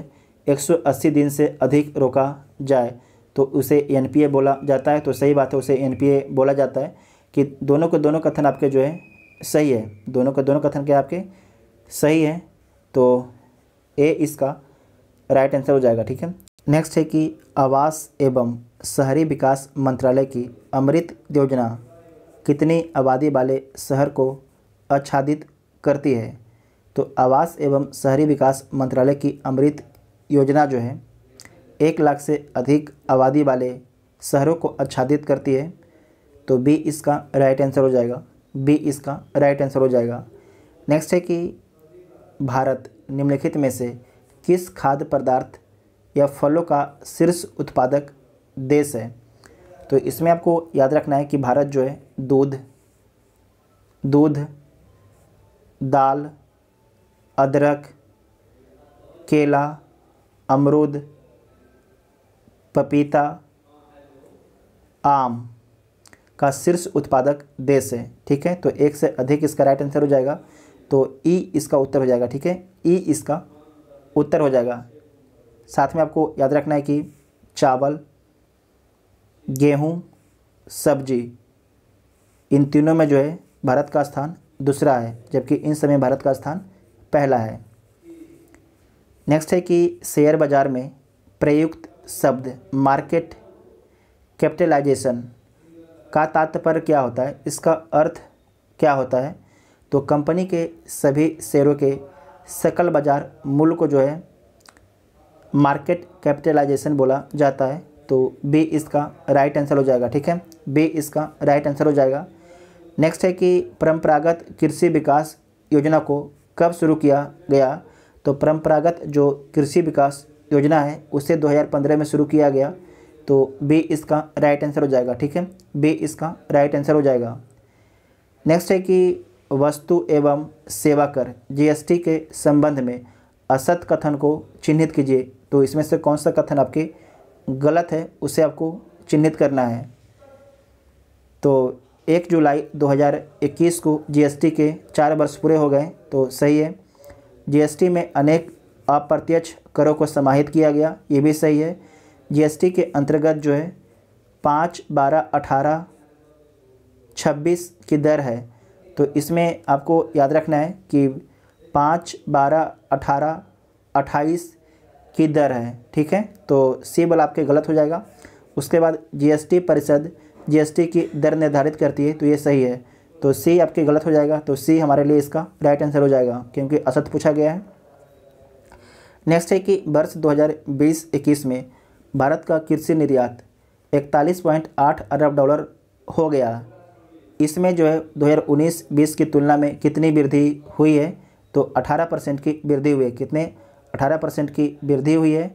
S1: 180 दिन से अधिक रोका जाए तो उसे एन बोला जाता है तो सही बात है उसे एन बोला जाता है कि दोनों के दोनों कथन आपके जो है सही है दोनों के दोनों कथन के आपके सही है तो ए इसका राइट आंसर हो जाएगा ठीक है नेक्स्ट है कि आवास एवं शहरी विकास मंत्रालय की अमृत योजना कितनी आबादी वाले शहर को आच्छादित करती है तो आवास एवं शहरी विकास मंत्रालय की अमृत योजना जो है एक लाख से अधिक आबादी वाले शहरों को आच्छादित करती है तो बी इसका राइट आंसर हो जाएगा बी इसका राइट आंसर हो जाएगा नेक्स्ट है कि भारत निम्नलिखित में से किस खाद्य पदार्थ या फलों का शीर्ष उत्पादक देश है तो इसमें आपको याद रखना है कि भारत जो है दूध दूध दाल अदरक केला अमरूद पपीता आम का शीर्ष उत्पादक देश है ठीक है तो एक से अधिक इसका राइट आंसर हो जाएगा तो ई e इसका उत्तर हो जाएगा ठीक है ई e इसका उत्तर हो जाएगा साथ में आपको याद रखना है कि चावल गेहूँ सब्जी इन तीनों में जो है भारत का स्थान दूसरा है जबकि इन समय भारत का स्थान पहला है नेक्स्ट है कि शेयर बाज़ार में प्रयुक्त शब्द मार्केट कैपिटलाइजेशन का तात्पर्य क्या होता है इसका अर्थ क्या होता है तो कंपनी के सभी शेयरों के सकल बाज़ार मूल्य को जो है मार्केट कैपिटलाइजेशन बोला जाता है तो बी इसका राइट आंसर हो जाएगा ठीक है बी इसका राइट आंसर हो जाएगा नेक्स्ट है कि परंपरागत कृषि विकास योजना को कब शुरू किया गया तो परंपरागत जो कृषि विकास योजना है उसे 2015 में शुरू किया गया तो बी इसका राइट आंसर हो जाएगा ठीक है बी इसका राइट आंसर हो जाएगा नेक्स्ट है कि वस्तु एवं सेवा कर जीएसटी के संबंध में असत कथन को चिन्हित कीजिए तो इसमें से कौन सा कथन आपके गलत है उसे आपको चिन्हित करना है तो एक जुलाई 2021 को जीएसटी के चार वर्ष पूरे हो गए तो सही है जीएसटी में अनेक अप्रत्यक्ष करों को समाहित किया गया ये भी सही है जीएसटी के अंतर्गत जो है पाँच बारह अठारह छब्बीस की दर है तो इसमें आपको याद रखना है कि पाँच बारह अठारह अट्ठाईस की दर है ठीक है तो सी बल आपके गलत हो जाएगा उसके बाद जीएसटी परिषद जीएसटी की दर निर्धारित करती है तो ये सही है तो सी आपके गलत हो जाएगा तो सी हमारे लिए इसका राइट आंसर हो जाएगा क्योंकि असत पूछा गया है नेक्स्ट है कि वर्ष 2020-21 में भारत का कृषि निर्यात 41.8 अरब डॉलर हो गया इसमें जो है 2019-20 की तुलना में कितनी वृद्धि हुई है तो 18 परसेंट की वृद्धि हुई है कितने 18 परसेंट की वृद्धि हुई है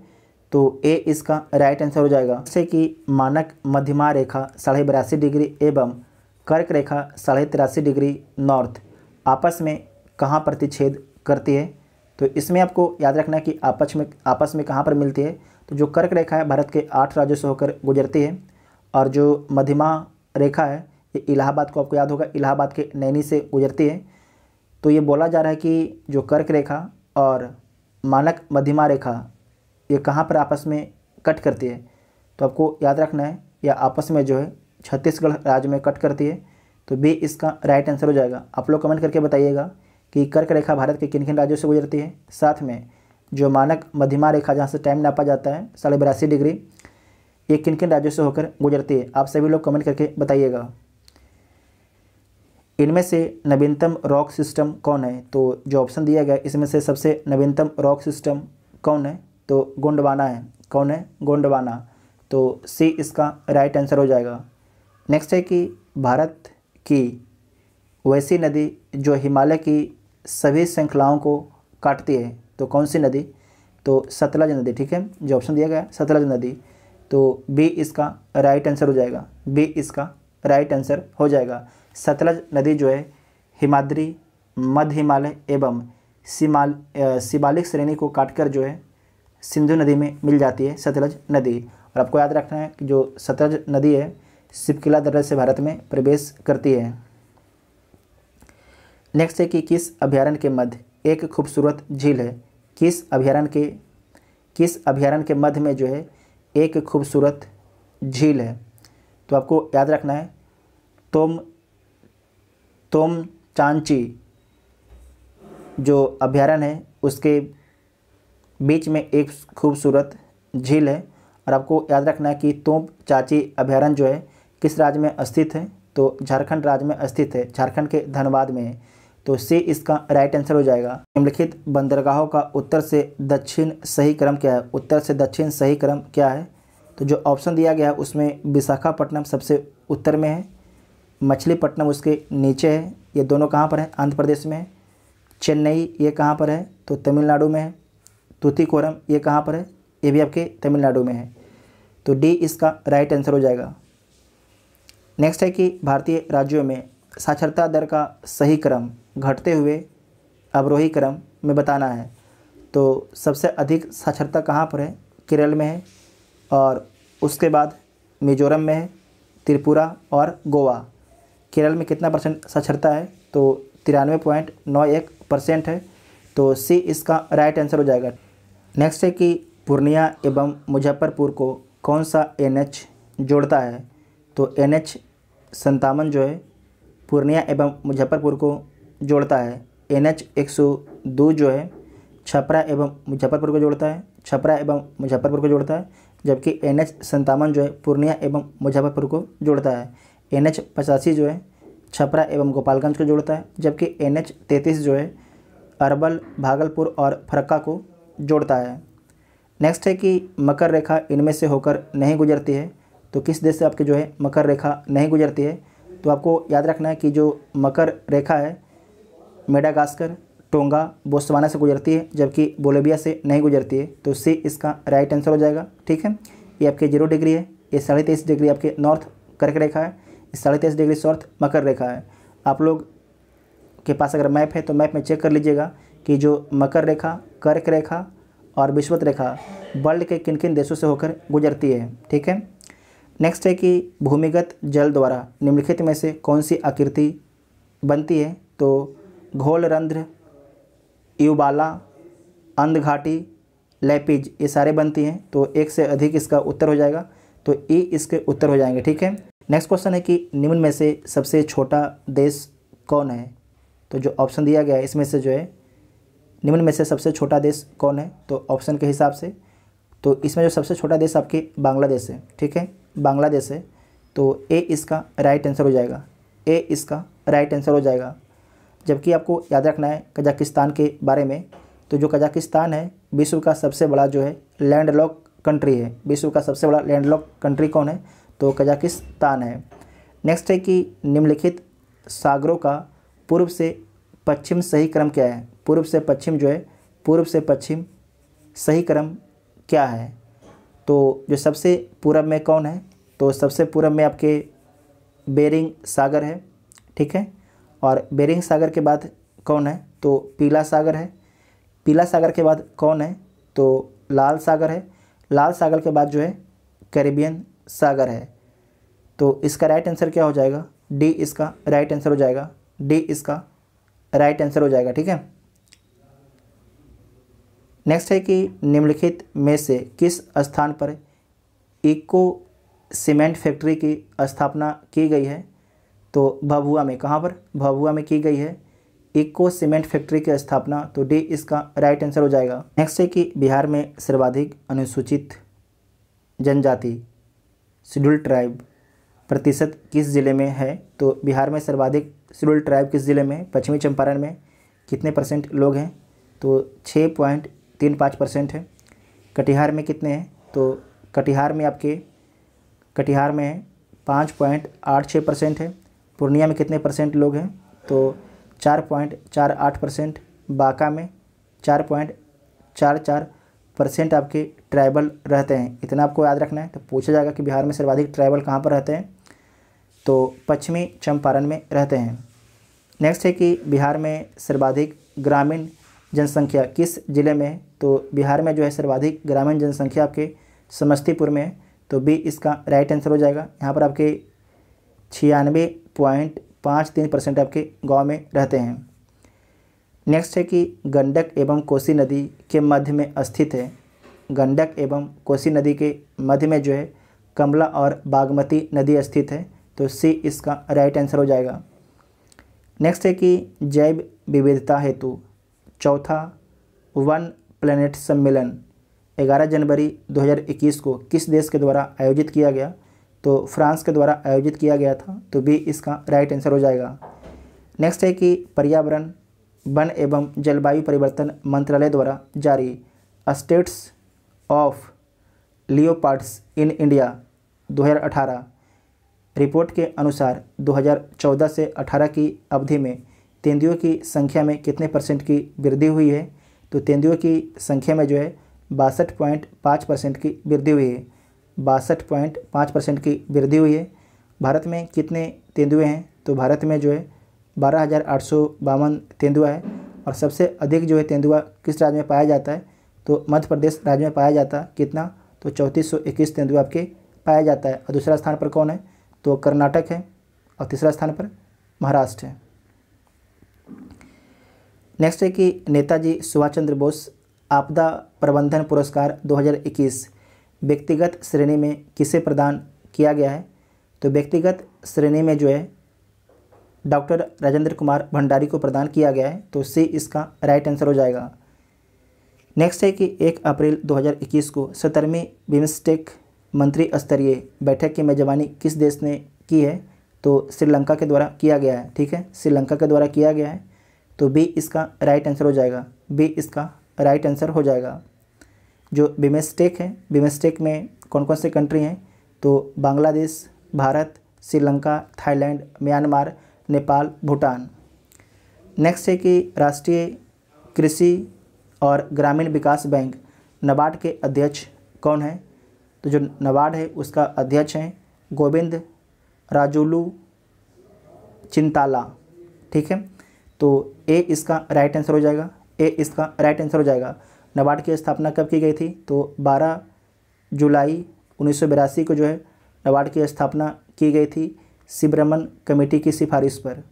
S1: तो ए इसका राइट आंसर हो जाएगा जैसे कि मानक मध्यमा रेखा साढ़े डिग्री एवं कर्क रेखा साढ़े तिरासी डिग्री नॉर्थ आपस में कहाँ प्रतिच्छेद करती है तो इसमें आपको याद रखना है कि आपस में आपस में कहाँ पर मिलती है तो जो कर्क रेखा है भारत के आठ राज्यों से होकर गुजरती है और जो मध्यमा रेखा है ये इलाहाबाद को आपको याद होगा इलाहाबाद के नैनी से गुजरती है तो ये बोला जा रहा है कि जो कर्क रेखा और मानक मध्यमा रेखा ये कहाँ पर आपस में कट करती है तो आपको याद रखना है या आपस में जो है छत्तीसगढ़ राज्य में कट करती है तो बी इसका राइट आंसर हो जाएगा आप लोग कमेंट करके बताइएगा कि कर्क रेखा भारत के किन किन राज्यों से गुजरती है साथ में जो मानक मध्यमा रेखा जहाँ से टाइम नापा जाता है साढ़े बिरासी डिग्री ये किन किन राज्यों से होकर गुजरती है आप सभी लोग कमेंट करके बताइएगा इनमें से नवीनतम रॉक सिस्टम कौन है तो जो ऑप्शन दिया गया इसमें से सबसे नवीनतम रॉक सिस्टम कौन है तो गोंडवाना है कौन है गोंडवाना तो सी इसका राइट आंसर हो जाएगा नेक्स्ट है कि भारत की वैसी नदी जो हिमालय की सभी श्रृंखलाओं को काटती है तो कौन सी नदी तो सतलज नदी ठीक है जो ऑप्शन दिया गया सतलज नदी तो बी इसका राइट आंसर हो जाएगा बी इसका राइट आंसर हो जाएगा सतलज नदी जो है हिमाद्री मध्य हिमालय एवं सिमाल शिवालिक श्रेणी को काटकर जो है सिंधु नदी में मिल जाती है सतलज नदी और आपको याद रखना है कि जो सतलज नदी है शिपकिला दर्रा से भारत में प्रवेश करती है नेक्स्ट है कि किस अभ्यारण्य के मध्य एक खूबसूरत झील है किस अभ्यारण्य के किस अभ्यारण्य के मध्य में जो है एक खूबसूरत झील है तो आपको याद रखना है तोम तोम चांची जो अभ्यारण्य है उसके बीच में एक खूबसूरत झील है और आपको याद रखना है कि तोम चाची अभ्यारण्य जो है किस राज्य में स्थित है तो झारखंड राज्य में स्थित है झारखंड के धनबाद में है तो सी इसका राइट आंसर हो जाएगा निम्नलिखित बंदरगाहों का उत्तर से दक्षिण सही क्रम क्या है उत्तर से दक्षिण सही क्रम क्या है तो जो ऑप्शन दिया गया है उसमें विशाखापट्टनम सबसे उत्तर में है मछलीपट्टनम उसके नीचे है ये दोनों कहाँ पर हैं आंध्र प्रदेश में चेन्नई ये कहाँ पर है तो तमिलनाडु में है तूतीकोरम ये कहाँ पर है ये भी आपके तमिलनाडु में है तो डी इसका राइट आंसर हो जाएगा नेक्स्ट है कि भारतीय राज्यों में साक्षरता दर का सही क्रम घटते हुए अवरोही क्रम में बताना है तो सबसे अधिक साक्षरता कहाँ पर है केरल में है और उसके बाद मिजोरम में है त्रिपुरा और गोवा केरल में कितना परसेंट साक्षरता है तो तिरानवे पॉइंट नौ एक परसेंट है तो सी इसका राइट आंसर हो जाएगा नेक्स्ट है कि पूर्णिया एवं मुजफ्फरपुर को कौन सा एनएच जोड़ता है तो एनएच संतावन जो है पूर्णिया एवं मुजफ्फरपुर को जोड़ता है एन एच एक सौ दो जो है छपरा एवं मुजफ्फरपुर को जोड़ता है छपरा एवं मुजफ्फरपुर को जोड़ता है जबकि एन एच संतावन जो है पूर्णिया एवं मुजफ्फरपुर को जोड़ता है एन एच पचासी जो है छपरा एवं गोपालगंज को जोड़ता है जबकि एन एच तैंतीस जो है अरबल भागलपुर और फरक्का को जोड़ता है नेक्स्ट है कि मकर रेखा इनमें से होकर नहीं गुजरती है तो किस देश से आपके जो है मकर रेखा नहीं गुजरती है तो आपको याद रखना है कि जो मकर रेखा है मेडागास्कर टोंगा बोस्वाना से गुजरती है जबकि बोलेबिया से नहीं गुजरती है तो सी इसका राइट आंसर हो जाएगा ठीक है ये आपके जीरो डिग्री है ये साढ़े तेईस डिग्री आपके नॉर्थ कर्क रेखा है साढ़े तेईस डिग्री सॉर्थ मकर रेखा है आप लोग के पास अगर मैप है तो मैप में चेक कर लीजिएगा कि जो मकर रेखा कर्क रेखा और विश्वत रेखा वर्ल्ड के किन किन देशों से होकर गुजरती है ठीक है नेक्स्ट है कि भूमिगत जल द्वारा निम्नलिखित में से कौन सी आकृति बनती है तो घोल रंध्र युबाला अंधघाटी लेपिज ये सारे बनती हैं तो एक से अधिक इसका उत्तर हो जाएगा तो ई e इसके उत्तर हो जाएंगे ठीक है नेक्स्ट क्वेश्चन है कि निम्न में से सबसे छोटा देश कौन है तो जो ऑप्शन दिया गया है इसमें से जो है निम्न में से सबसे छोटा देश कौन है तो ऑप्शन के हिसाब से तो इसमें जो सबसे छोटा देश आपके बांग्लादेश है ठीक है बांग्लादेश है तो ए इसका राइट आंसर हो जाएगा ए इसका राइट आंसर हो जाएगा जबकि आपको याद रखना है कजाकिस्तान के बारे में तो जो कजाकिस्तान है विश्व का सबसे बड़ा जो है लैंड लॉक कंट्री है विश्व का सबसे बड़ा लैंड लॉक कंट्री कौन है तो कजाकिस्तान है नेक्स्ट है कि निम्नलिखित सागरों का पूर्व से पश्चिम सही क्रम क्या है पूर्व से पश्चिम जो है पूर्व से पश्चिम सही क्रम क्या है तो जो सबसे पूरब में कौन है तो सबसे पूरब में आपके बेरिंग सागर है ठीक है और बेरिंग सागर के बाद कौन है तो पीला सागर है पीला सागर के बाद कौन है तो लाल सागर है लाल सागर के बाद जो है कैरिबियन सागर है तो इसका राइट आंसर क्या हो जाएगा डी इसका राइट आंसर हो जाएगा डी इसका राइट आंसर हो जाएगा ठीक है नेक्स्ट है कि निम्नलिखित में से किस स्थान पर इको सीमेंट फैक्ट्री की स्थापना की गई है तो भभुआ में कहाँ पर भभुआ में की गई है इको सीमेंट फैक्ट्री की स्थापना तो डी इसका राइट आंसर हो जाएगा नेक्स्ट है कि बिहार में सर्वाधिक अनुसूचित जनजाति शेड्यूल ट्राइब प्रतिशत किस ज़िले में है तो बिहार में सर्वाधिक शेड्यूल ट्राइब किस ज़िले में पश्चिमी चंपारण में कितने परसेंट लोग हैं तो छः पॉइंट तीन पाँच परसेंट है कटिहार में कितने हैं तो कटिहार में आपके कटिहार में है पाँच पॉइंट आठ छः परसेंट है पूर्णिया में कितने परसेंट लोग हैं तो चार पॉइंट चार आठ परसेंट बांका में चार पॉइंट चार चार परसेंट आपके ट्राइबल रहते हैं इतना आपको याद रखना है तो पूछा जाएगा कि बिहार में सर्वाधिक ट्राइबल कहाँ पर रहते हैं तो पश्चिमी चंपारण में रहते हैं नेक्स्ट है कि बिहार में सर्वाधिक ग्रामीण जनसंख्या किस ज़िले में तो बिहार में जो है सर्वाधिक ग्रामीण जनसंख्या आपके समस्तीपुर में है तो बी इसका राइट आंसर हो जाएगा यहाँ पर आपके छियानवे पॉइंट पाँच तीन परसेंट आपके गांव में रहते हैं नेक्स्ट है कि गंडक एवं कोसी नदी के मध्य में स्थित है गंडक एवं कोसी नदी के मध्य में जो है कमला और बागमती नदी स्थित है तो सी इसका राइट आंसर हो जाएगा नेक्स्ट है कि जैव विविधता हेतु चौथा वन प्लैनेट सम्मेलन 11 जनवरी 2021 को किस देश के द्वारा आयोजित किया गया तो फ्रांस के द्वारा आयोजित किया गया था तो भी इसका राइट आंसर हो जाएगा नेक्स्ट है कि पर्यावरण वन एवं जलवायु परिवर्तन मंत्रालय द्वारा जारी status of leopards in India 2018 report के अनुसार 2014 से 18 की अवधि में तेंदुओं की संख्या में कितने परसेंट की वृद्धि हुई है तो तेंदुए की संख्या में जो है बासठ पॉइंट पाँच परसेंट की वृद्धि हुई है बासठ पॉइंट पाँच परसेंट की वृद्धि हुई है भारत में कितने तेंदुए हैं तो भारत में जो है बारह हज़ार आठ सौ बावन तेंदुआ है और सबसे अधिक जो है तेंदुआ किस राज्य में पाया जाता है तो मध्य प्रदेश राज्य में पाया जाता है कितना तो चौंतीस सौ इक्कीस तेंदुआ आपके पाया जाता है और दूसरा स्थान पर कौन है तो कर्नाटक है और तीसरा स्थान पर महाराष्ट्र है नेक्स्ट है कि नेताजी सुभाष चंद्र बोस आपदा प्रबंधन पुरस्कार 2021 व्यक्तिगत श्रेणी में किसे प्रदान किया गया है तो व्यक्तिगत श्रेणी में जो है डॉक्टर राजेंद्र कुमार भंडारी को प्रदान किया गया है तो सी इसका राइट आंसर हो जाएगा नेक्स्ट है कि एक अप्रैल 2021 को सत्तरवीं बिम्स्टेक मंत्री स्तरीय बैठक की मेजबानी किस देश ने की है तो श्रीलंका के द्वारा किया गया है ठीक है श्रीलंका के द्वारा किया गया है तो बी इसका राइट आंसर हो जाएगा बी इसका राइट आंसर हो जाएगा जो बिमेस्टेक है बिमेस्टेक में कौन कौन से कंट्री हैं तो Bangladesh Bharat Sri Lanka Thailand Myanmar Nepal Bhutan next है कि राष्ट्रीय कृषि और ग्रामीण विकास बैंक नबार्ड के अध्यक्ष कौन है तो जो नबार्ड है उसका अध्यक्ष हैं गोविंद राजुलू चिंताला ठीक है तो ए इसका राइट आंसर हो जाएगा ए इसका राइट आंसर हो जाएगा नबार्ड की स्थापना कब की गई थी तो 12 जुलाई उन्नीस को जो है नबार्ड की स्थापना की गई थी सिब्रमन कमेटी की सिफारिश पर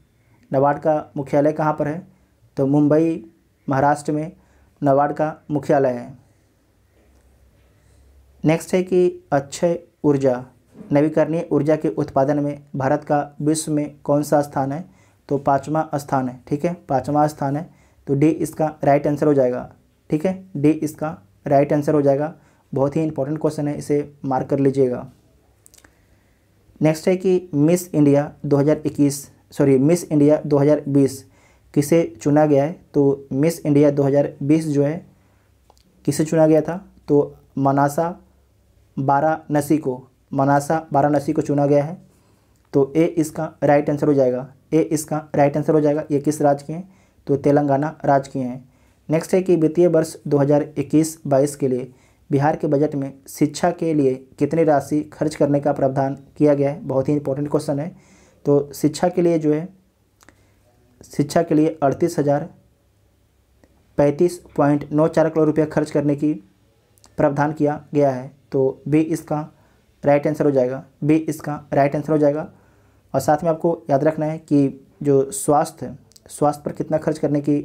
S1: नबार्ड का मुख्यालय कहाँ पर है तो मुंबई महाराष्ट्र में नबार्ड का मुख्यालय है नेक्स्ट है कि अक्षय ऊर्जा नवीकरणीय ऊर्जा के उत्पादन में भारत का विश्व में कौन सा स्थान है तो पाँचवा स्थान है ठीक है पाँचवा स्थान है तो डी इसका राइट आंसर हो जाएगा ठीक है डी इसका राइट आंसर हो जाएगा बहुत ही इंपॉर्टेंट क्वेश्चन है इसे मार्क कर लीजिएगा नेक्स्ट है कि Miss India 2021 sorry Miss India 2020 किसे चुना गया है तो मिस इंडिया 2020 जो है किसे चुना गया था तो मनासा बाराणसी को मनासा बाराणसी को चुना गया है तो ए इसका राइट आंसर हो जाएगा ए इसका राइट आंसर हो जाएगा ये किस राज्य के हैं तो तेलंगाना राज्य के हैं नेक्स्ट है कि वित्तीय वर्ष 2021-22 के लिए बिहार के बजट में शिक्षा के लिए कितनी राशि खर्च करने का प्रावधान किया गया है बहुत ही इंपॉर्टेंट क्वेश्चन है तो शिक्षा के लिए जो है शिक्षा के लिए अड़तीस हज़ार पैंतीस पॉइंट नौ चार करोड़ रुपया खर्च करने की प्रावधान किया गया है तो बी इसका राइट आंसर हो जाएगा बी इसका राइट आंसर हो जाएगा और साथ में आपको याद रखना है कि जो स्वास्थ्य स्वास्थ्य पर कितना खर्च करने की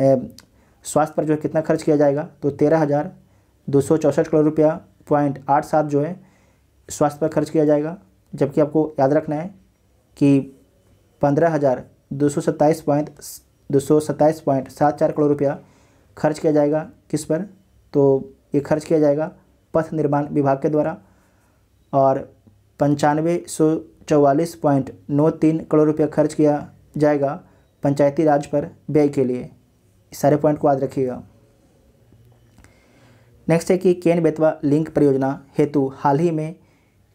S1: स्वास्थ्य पर जो है कितना खर्च किया जाएगा तो तेरह हज़ार दो सौ चौंसठ करोड़ रुपया पॉइंट आठ सात जो है स्वास्थ्य पर खर्च किया जाएगा जबकि आपको याद रखना है कि पंद्रह हज़ार दो सौ सत्ताईस पॉइंट दो सौ सत्ताईस पॉइंट सात चार करोड़ रुपया खर्च किया जाएगा किस पर तो ये खर्च किया जाएगा पथ निर्माण विभाग के द्वारा और पंचानवे सौ चौवालीस पॉइंट नौ तीन करोड़ रुपया खर्च किया जाएगा पंचायती राज पर व्यय के लिए इस सारे पॉइंट को याद रखिएगा नेक्स्ट है कि केन बेतवा लिंक परियोजना हेतु हाल ही में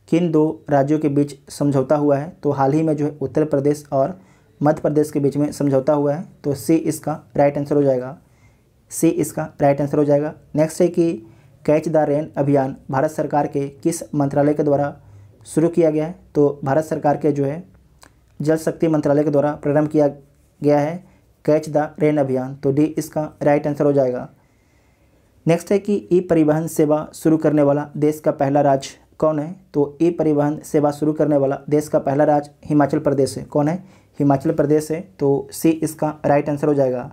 S1: किन दो राज्यों के बीच समझौता हुआ है तो हाल ही में जो है उत्तर प्रदेश और मध्य प्रदेश के बीच में समझौता हुआ है तो सी इसका राइट आंसर हो जाएगा सी इसका राइट आंसर हो जाएगा नेक्स्ट है कि कैच द रेन अभियान भारत सरकार के किस मंत्रालय के द्वारा शुरू किया गया है तो भारत सरकार के जो है जल शक्ति मंत्रालय के द्वारा प्रारंभ किया गया है कैच द रेन अभियान तो डी इसका राइट आंसर हो जाएगा नेक्स्ट है कि ई परिवहन सेवा शुरू करने वाला देश का पहला राज्य कौन है तो ई परिवहन सेवा शुरू करने वाला देश का पहला राज्य हिमाचल प्रदेश है कौन है हिमाचल प्रदेश है तो सी इसका राइट आंसर हो जाएगा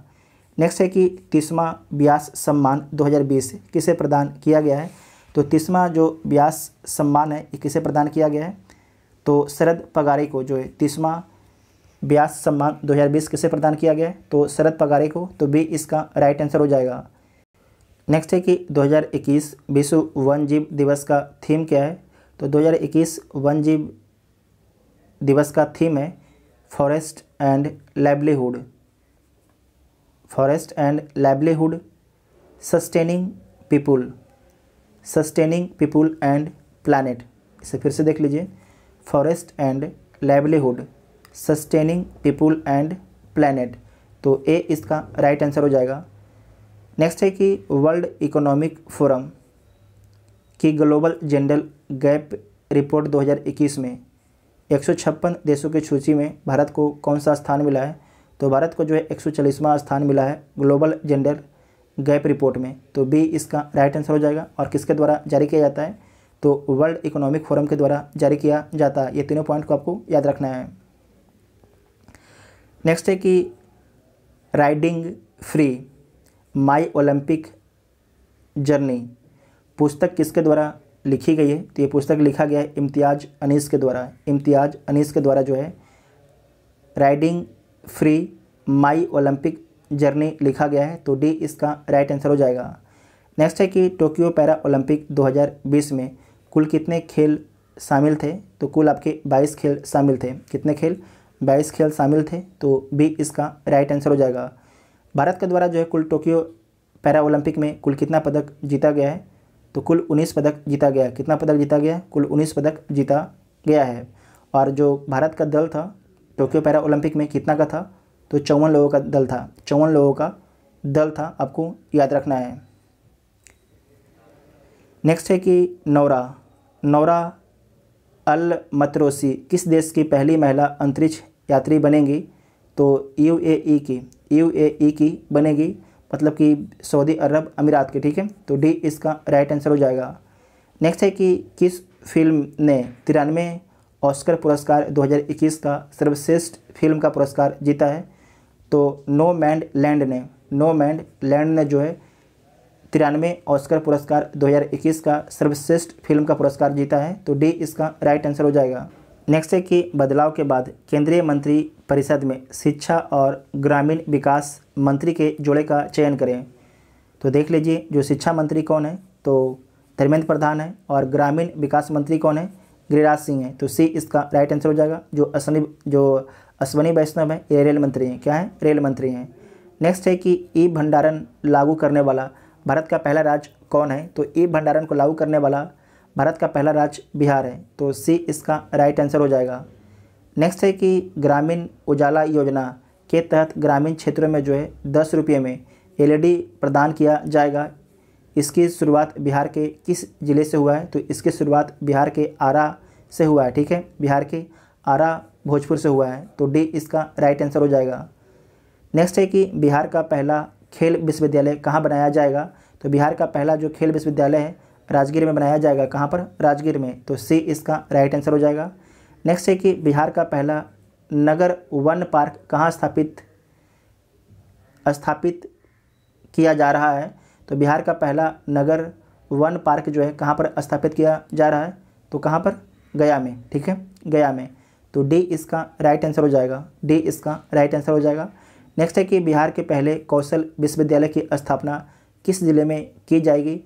S1: नेक्स्ट है कि तीसवा ब्यास सम्मान 2020 किसे प्रदान किया गया है तो तीसवा जो व्यास सम्मान है ये किसे प्रदान किया गया है तो शरद पगारे को जो है तीसवा व्यास सम्मान 2020 किसे प्रदान किया गया है तो शरद पगारे को तो भी इसका राइट आंसर हो जाएगा नेक्स्ट है कि 2021 विश्व वन जीव दिवस का थीम क्या है तो 2021 वन जीव दिवस का थीम है forest and livelihood forest and livelihood sustaining people sustaining people and planet इसे फिर से देख लीजिए forest and livelihood sustaining people and planet तो ए इसका राइट आंसर हो जाएगा नेक्स्ट है कि वर्ल्ड इकोनॉमिक फोरम की ग्लोबल जेंडर गैप रिपोर्ट 2021 में एक देशों की सूची में भारत को कौन सा स्थान मिला है तो भारत को जो है एक स्थान मिला है ग्लोबल जेंडर गैप रिपोर्ट में तो बी इसका राइट आंसर हो जाएगा और किसके द्वारा जारी किया जाता है तो वर्ल्ड इकोनॉमिक फोरम के द्वारा जारी किया जाता है ये तीनों पॉइंट को आपको याद रखना है नेक्स्ट है कि Riding Free My Olympic Journey पुस्तक किसके द्वारा लिखी गई है तो ये पुस्तक लिखा गया है इम्तियाज अनीस के द्वारा इम्तियाज अनीस के द्वारा जो है Riding Free My Olympic Journey लिखा गया है तो डी इसका राइट आंसर हो जाएगा नेक्स्ट है कि टोक्यो पैरा ओलंपिक 2020 में कुल कितने खेल शामिल थे तो कुल आपके 22 खेल शामिल थे कितने खेल 22 खेल शामिल थे तो बी इसका राइट आंसर हो जाएगा भारत के द्वारा जो है कुल टोक्यो पैरा ओलंपिक में कुल कितना पदक जीता गया है तो कुल 19 पदक जीता गया कितना पदक जीता गया कुल 19 पदक जीता गया है और जो भारत का दल था टोक्यो पैरा ओलंपिक में कितना का था तो चौवन लोगों का दल था चौवन लोगों का दल था आपको याद रखना है नेक्स्ट है कि नौरा नौरा अल मतरोसी किस देश की पहली महिला अंतरिक्ष यात्री बनेंगी तो यू ए ई की यू ए ई की बनेगी मतलब कि सऊदी अरब अमीरात की ठीक है तो डी इसका राइट आंसर हो जाएगा नेक्स्ट है कि किस फिल्म ने तिरानवे ऑस्कर पुरस्कार 2021 का सर्वश्रेष्ठ फिल्म का पुरस्कार जीता है तो नो मैंड लैंड ने नो मैंड लैंड ने जो है तिरानवे ऑस्कर पुरस्कार 2021 का सर्वश्रेष्ठ फिल्म का पुरस्कार जीता है तो डी इसका राइट आंसर हो जाएगा नेक्स्ट है कि बदलाव के बाद केंद्रीय मंत्री परिषद में शिक्षा और ग्रामीण विकास मंत्री के जोड़े का चयन करें तो देख लीजिए जो शिक्षा मंत्री कौन है तो धर्मेंद्र प्रधान है और ग्रामीण विकास मंत्री कौन है गिरिराज सिंह है तो सी इसका राइट आंसर हो जाएगा जो असनी जो अश्वनी वैष्णव है ये रेल मंत्री हैं क्या है रेल मंत्री हैं नेक्स्ट है कि ई भंडारण लागू करने वाला भारत का पहला राज्य कौन है तो ई भंडारण को लागू करने वाला भारत का पहला राज्य बिहार है तो सी इसका राइट आंसर हो जाएगा नेक्स्ट है कि ग्रामीण उजाला योजना के तहत ग्रामीण क्षेत्रों में जो है दस रुपये में एल प्रदान किया जाएगा इसकी शुरुआत बिहार के किस ज़िले से हुआ है तो इसकी शुरुआत बिहार के आरा से हुआ है ठीक है बिहार के आरा भोजपुर से हुआ है तो डी इसका राइट आंसर हो जाएगा नेक्स्ट है कि बिहार का पहला खेल विश्वविद्यालय कहाँ बनाया जाएगा तो बिहार का पहला जो खेल विश्वविद्यालय है राजगीर में बनाया जाएगा कहाँ पर राजगीर में तो सी इसका राइट आंसर हो जाएगा नेक्स्ट है कि बिहार का पहला नगर वन पार्क कहाँ स्थापित स्थापित किया जा रहा है तो बिहार का पहला नगर वन पार्क जो है कहाँ पर स्थापित किया जा रहा है तो कहाँ पर गया में ठीक है गया में तो डी इसका राइट आंसर हो जाएगा डी इसका राइट आंसर हो जाएगा नेक्स्ट है कि बिहार के पहले कौशल विश्वविद्यालय की स्थापना किस ज़िले में की जाएगी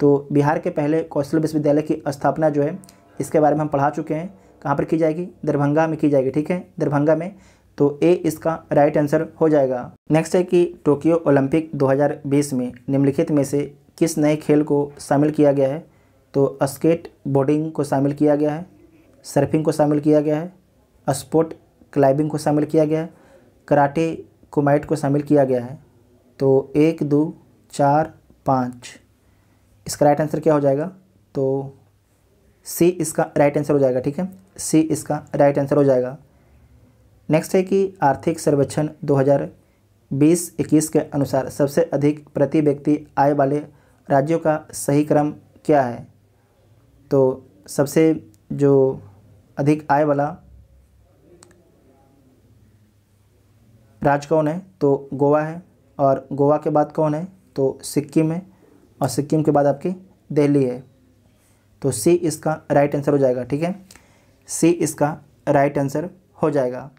S1: तो बिहार के पहले कौशल विश्वविद्यालय की स्थापना जो है इसके बारे में हम पढ़ा चुके हैं कहाँ पर की जाएगी दरभंगा में की जाएगी ठीक है दरभंगा में तो ए इसका राइट आंसर हो जाएगा नेक्स्ट है कि टोक्यो ओलंपिक 2020 में निम्नलिखित में से किस नए खेल को शामिल किया गया है तो स्केट बोर्डिंग को शामिल किया गया है सर्फिंग को शामिल किया गया है स्पोर्ट क्लाइंबिंग को शामिल किया गया है कराटे कुमाइट को शामिल किया गया है तो एक दो चार पाँच इसका राइट आंसर क्या हो जाएगा तो सी इसका राइट आंसर हो जाएगा ठीक है सी इसका राइट आंसर हो जाएगा नेक्स्ट है कि आर्थिक सर्वेक्षण 2020-21 के अनुसार सबसे अधिक प्रति व्यक्ति आय वाले राज्यों का सही क्रम क्या है तो सबसे जो अधिक आय वाला राज्य कौन है तो गोवा है और गोवा के बाद कौन है तो सिक्किम है और सिक्किम के बाद आपकी दिल्ली है तो सी इसका राइट आंसर हो जाएगा ठीक है सी इसका राइट आंसर हो जाएगा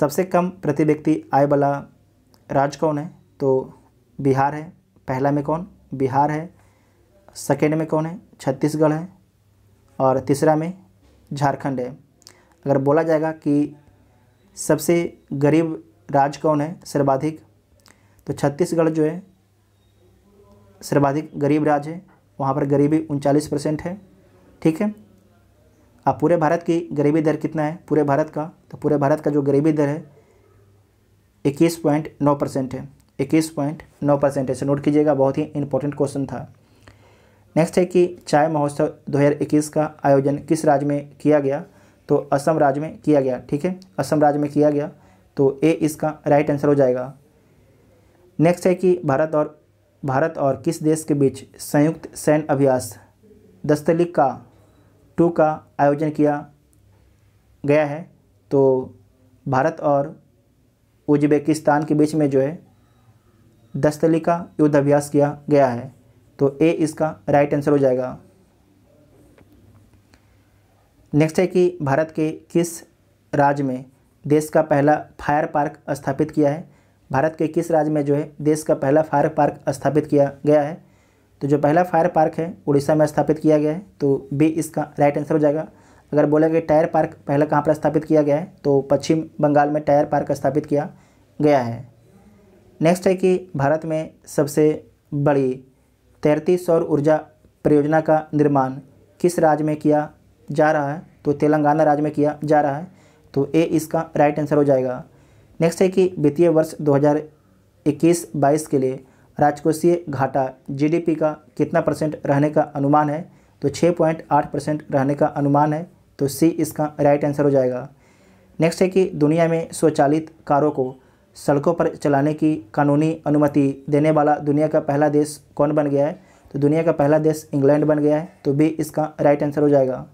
S1: सबसे कम प्रति व्यक्ति आय वाला राज्य कौन है तो बिहार है पहला में कौन बिहार है सेकेंड में कौन है छत्तीसगढ़ है और तीसरा में झारखंड है अगर बोला जाएगा कि सबसे गरीब राज्य कौन है सर्वाधिक तो छत्तीसगढ़ जो है सर्वाधिक गरीब राज्य है वहाँ पर गरीबी उनचालीस परसेंट है ठीक है अब पूरे भारत की गरीबी दर कितना है पूरे भारत का तो पूरे भारत का जो गरीबी दर है इक्कीस पॉइंट नौ परसेंट है इक्कीस पॉइंट नौ परसेंट है नोट कीजिएगा बहुत ही इंपॉर्टेंट क्वेश्चन था नेक्स्ट है कि चाय महोत्सव दो का आयोजन किस राज्य में किया गया तो असम राज्य में किया गया ठीक है असम राज्य में किया गया तो ए इसका राइट आंसर हो जाएगा नेक्स्ट है कि भारत और भारत और किस देश के बीच संयुक्त सैन्य अभ्यास दस्तलिक का टू का आयोजन किया गया है तो भारत और उज्बेकिस्तान के बीच में जो है दस्तली का युद्ध अभ्यास किया गया है तो ए इसका राइट आंसर हो जाएगा नेक्स्ट है कि भारत के किस राज्य में देश का पहला फायर पार्क स्थापित किया है भारत के किस राज्य में जो है देश का पहला फायर पार्क स्थापित किया गया है तो जो पहला फायर पार्क है उड़ीसा में स्थापित किया गया है तो बी इसका राइट आंसर हो जाएगा अगर बोला गया टायर पार्क पहला कहाँ पर स्थापित किया गया है तो पश्चिम बंगाल में टायर पार्क स्थापित किया गया है नेक्स्ट है कि भारत में सबसे बड़ी तैरती सौर ऊर्जा परियोजना का निर्माण किस राज्य में किया जा रहा है तो तेलंगाना राज्य में किया जा रहा है तो ए इसका राइट आंसर हो जाएगा नेक्स्ट है कि वित्तीय वर्ष 2021-22 के लिए राजकोषीय घाटा जीडीपी का कितना परसेंट रहने का अनुमान है तो 6.8 परसेंट रहने का अनुमान है तो सी इसका राइट आंसर हो जाएगा नेक्स्ट है कि दुनिया में स्वचालित कारों को सड़कों पर चलाने की कानूनी अनुमति देने वाला दुनिया का पहला देश कौन बन गया है तो दुनिया का पहला देश इंग्लैंड बन गया है तो बी इसका राइट आंसर हो जाएगा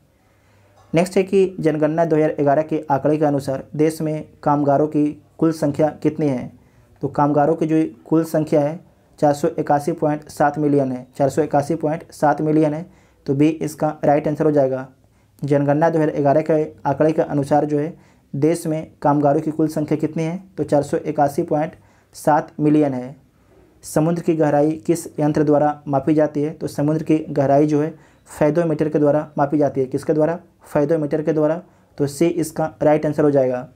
S1: नेक्स्ट है कि जनगणना 2011 के आंकड़े के अनुसार देश में कामगारों की कुल संख्या कितनी है तो कामगारों की जो कुल संख्या है चार मिलियन है चार मिलियन है तो बी इसका राइट आंसर हो जाएगा जनगणना 2011 के आंकड़े के अनुसार जो है देश में कामगारों की कुल संख्या कितनी है तो चार मिलियन है समुद्र की गहराई किस यंत्र द्वारा मापी जाती है तो समुद्र की गहराई जो है फैदोमीटर के द्वारा मापी जाती है किसके द्वारा फैदोमीटर के द्वारा तो सी इसका राइट आंसर हो जाएगा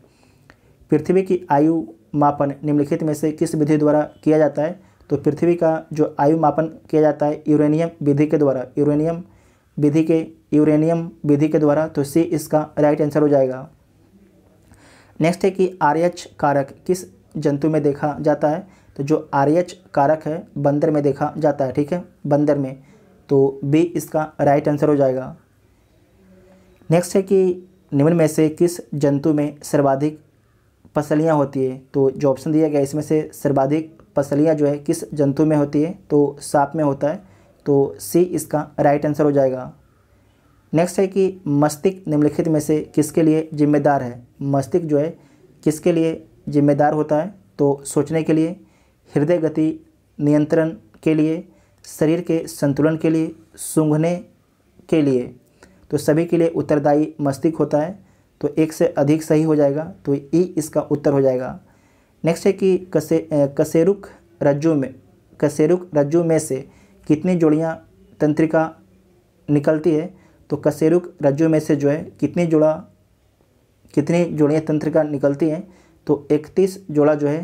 S1: पृथ्वी की आयु मापन निम्नलिखित में से किस विधि द्वारा किया जाता है तो पृथ्वी का जो आयु मापन किया जाता है यूरेनियम विधि के द्वारा यूरेनियम विधि के यूरेनियम विधि के द्वारा तो सी इसका राइट आंसर हो जाएगा नेक्स्ट है कि आर कारक किस जंतु में देखा जाता है तो जो आर कारक है बंदर में देखा जाता है ठीक है बंदर में तो बी इसका राइट आंसर हो जाएगा नेक्स्ट है कि निम्न में से किस जंतु में सर्वाधिक पसलियाँ होती है तो जो ऑप्शन दिया गया इसमें से सर्वाधिक पसलियाँ जो है किस जंतु में होती है तो सांप में होता है तो सी इसका राइट आंसर हो जाएगा नेक्स्ट है कि मस्तिष्क निम्नलिखित में से किसके लिए जिम्मेदार है मस्तिष्क जो है किसके लिए जिम्मेदार होता है तो सोचने के लिए हृदय गति नियंत्रण के लिए शरीर के संतुलन के लिए सूंघने के लिए तो सभी के लिए उत्तरदायी मस्तिष्क होता है तो एक से अधिक सही हो जाएगा तो ई इसका उत्तर हो जाएगा नेक्स्ट है कि कसे कसेरुक रज्जु में कसेरुक रज्जु में से कितनी जोड़ियाँ तंत्रिका निकलती है तो कसेरुक रज्जु में से जो है कितनी जोड़ा कितनी जोड़ियाँ तंत्रिका निकलती हैं तो इकतीस जोड़ा जो है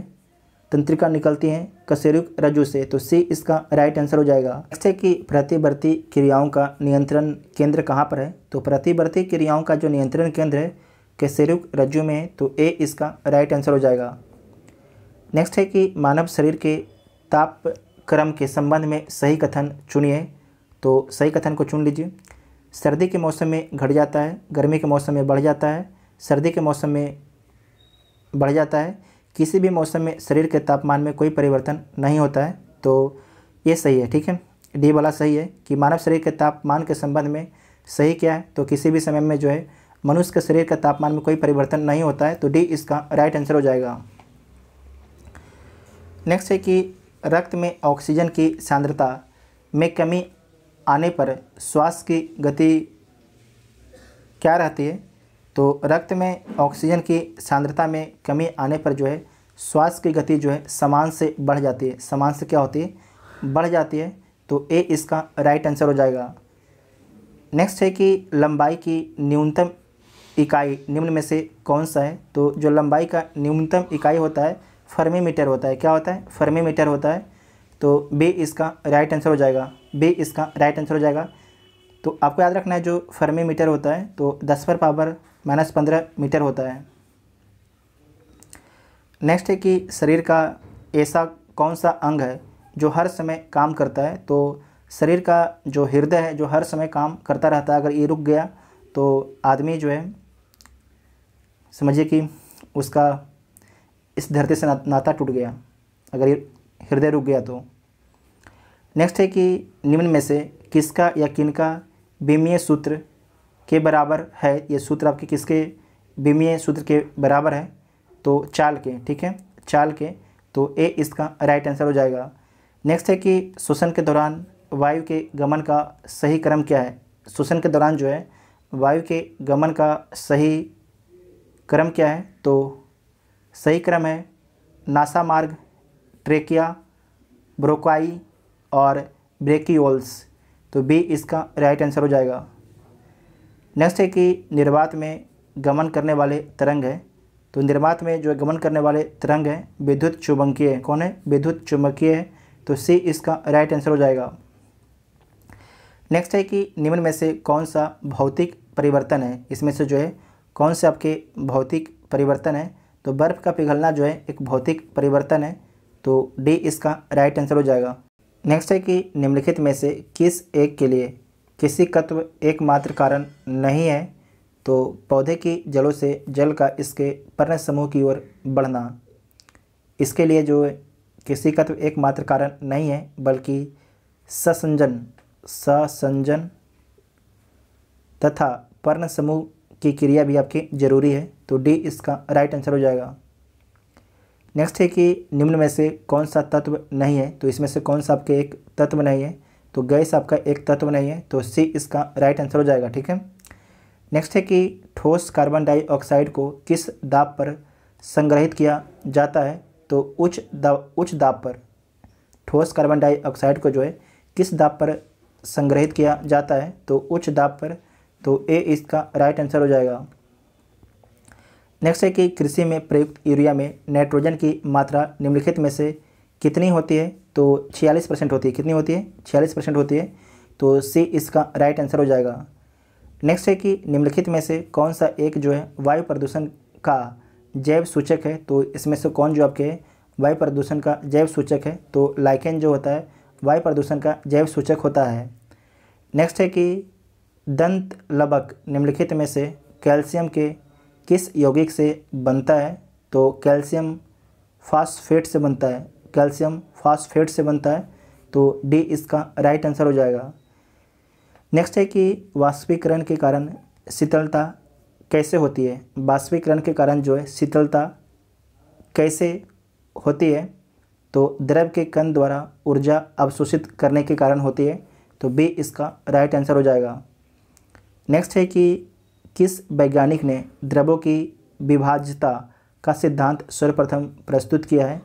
S1: तंत्रिका निकलती हैं कशेरुक रज्जु से तो सी इसका राइट आंसर हो जाएगा नेक्स्ट है कि प्रतिवर्ती क्रियाओं का नियंत्रण केंद्र कहाँ पर है तो प्रतिवर्ती क्रियाओं का जो नियंत्रण केंद्र है कशेरुक रज्जु में है तो ए इसका राइट आंसर हो जाएगा नेक्स्ट है कि मानव शरीर के ताप क्रम के संबंध में सही कथन चुनिए तो सही कथन को चुन लीजिए सर्दी के मौसम में घट जाता है गर्मी के मौसम में बढ़ जाता है सर्दी के मौसम में बढ़ जाता है किसी भी मौसम में शरीर के तापमान में कोई परिवर्तन नहीं होता है तो ये सही है ठीक है डी वाला सही है कि मानव शरीर के तापमान के संबंध में सही क्या है तो किसी भी समय में जो है मनुष्य के शरीर के तापमान में कोई परिवर्तन नहीं होता है तो डी इसका राइट आंसर हो जाएगा नेक्स्ट है कि रक्त में ऑक्सीजन की सांद्रता में कमी आने पर श्वास की गति क्या रहती है तो रक्त में ऑक्सीजन की सांद्रता में कमी आने पर जो है श्वास की गति जो है समान से बढ़ जाती है समान से क्या होती है बढ़ जाती है तो ए इसका राइट आंसर हो जाएगा नेक्स्ट है कि लंबाई की न्यूनतम इकाई निम्न में से कौन सा है तो जो लंबाई का न्यूनतम इकाई होता है फर्मीमीटर होता है क्या होता है फर्मीमीटर होता है तो बी इसका राइट आंसर हो जाएगा बी इसका राइट आंसर हो जाएगा तो आपको याद रखना है जो फर्मीमीटर होता है तो दस पर पावर माइनस पंद्रह मीटर होता है नेक्स्ट है कि शरीर का ऐसा कौन सा अंग है जो हर समय काम करता है तो शरीर का जो हृदय है जो हर समय काम करता रहता है अगर ये रुक गया तो आदमी जो है समझिए कि उसका इस धरती से नाता टूट गया अगर ये हृदय रुक गया तो नेक्स्ट है कि निम्न में से किसका या किनका बीमीय सूत्र के बराबर है ये सूत्र आपके किसके विमीय सूत्र के बराबर है तो चाल के ठीक है चाल के तो ए इसका राइट आंसर हो जाएगा नेक्स्ट है कि श्वसन के दौरान वायु के गमन का सही क्रम क्या है श्वसन के दौरान जो है वायु के गमन का सही क्रम क्या है तो सही क्रम है नासा मार्ग ट्रेकिया ब्रोकाई और ब्रेकिओल्स तो बी इसका राइट आंसर हो जाएगा नेक्स्ट है कि निर्वात में गमन करने वाले तरंग है तो निर्वात में जो गमन करने वाले तरंग हैं विद्युत चुंबकीय है कौन है विद्युत चुंबकीय है तो सी इसका राइट आंसर हो जाएगा नेक्स्ट है कि निम्न में से कौन सा भौतिक परिवर्तन है इसमें से जो है कौन से आपके भौतिक परिवर्तन है तो बर्फ़ का पिघलना जो है एक भौतिक परिवर्तन है तो डी इसका राइट आंसर हो जाएगा नेक्स्ट है कि निम्नलिखित में से किस एक के लिए किसी तत्व एकमात्र कारण नहीं है तो पौधे की जड़ों से जल का इसके पर्ण समूह की ओर बढ़ना इसके लिए जो किसी तत्व एकमात्र कारण नहीं है बल्कि ससंजन ससंजन तथा पर्ण समूह की क्रिया भी आपकी जरूरी है तो डी इसका राइट आंसर हो जाएगा नेक्स्ट है कि निम्न में से कौन सा तत्व नहीं है तो इसमें से कौन सा आपके एक तत्व नहीं है तो गैस आपका एक तत्व नहीं है तो सी इसका राइट आंसर हो जाएगा ठीक है नेक्स्ट है कि ठोस कार्बन डाइऑक्साइड को किस दाब पर संग्रहित किया जाता है तो उच्च दाब उच्च दाब पर ठोस कार्बन डाइऑक्साइड को जो है किस दाब पर संग्रहित किया जाता है तो उच्च दाब पर तो ए इसका राइट आंसर हो जाएगा नेक्स्ट है कि कृषि में प्रयुक्त यूरिया में नाइट्रोजन की मात्रा निम्नलिखित में से कितनी होती है तो छियालीस परसेंट होती है कितनी होती है छियालीस परसेंट होती है तो सी इसका राइट आंसर हो जाएगा नेक्स्ट है कि निम्नलिखित में से कौन सा एक जो है वायु प्रदूषण का जैव सूचक है तो इसमें से कौन जो आपके वायु प्रदूषण का जैव सूचक है तो लाइकेन जो होता है वायु प्रदूषण का जैव सूचक होता है नेक्स्ट है कि दंत लबक निम्नलिखित में से कैल्शियम के किस यौगिक से बनता है तो कैल्शियम फास्फेट से बनता है कैल्शियम फास्फेट से बनता है तो डी इसका राइट आंसर हो जाएगा नेक्स्ट है कि वाष्पीकरण के कारण शीतलता कैसे होती है वाष्पीकरण के कारण जो है शीतलता कैसे होती है तो द्रव के कण द्वारा ऊर्जा अवशोषित करने के कारण होती है तो बी इसका राइट आंसर हो जाएगा नेक्स्ट है कि किस वैज्ञानिक ने द्रवों की विभाज्यता का सिद्धांत सर्वप्रथम प्रस्तुत किया है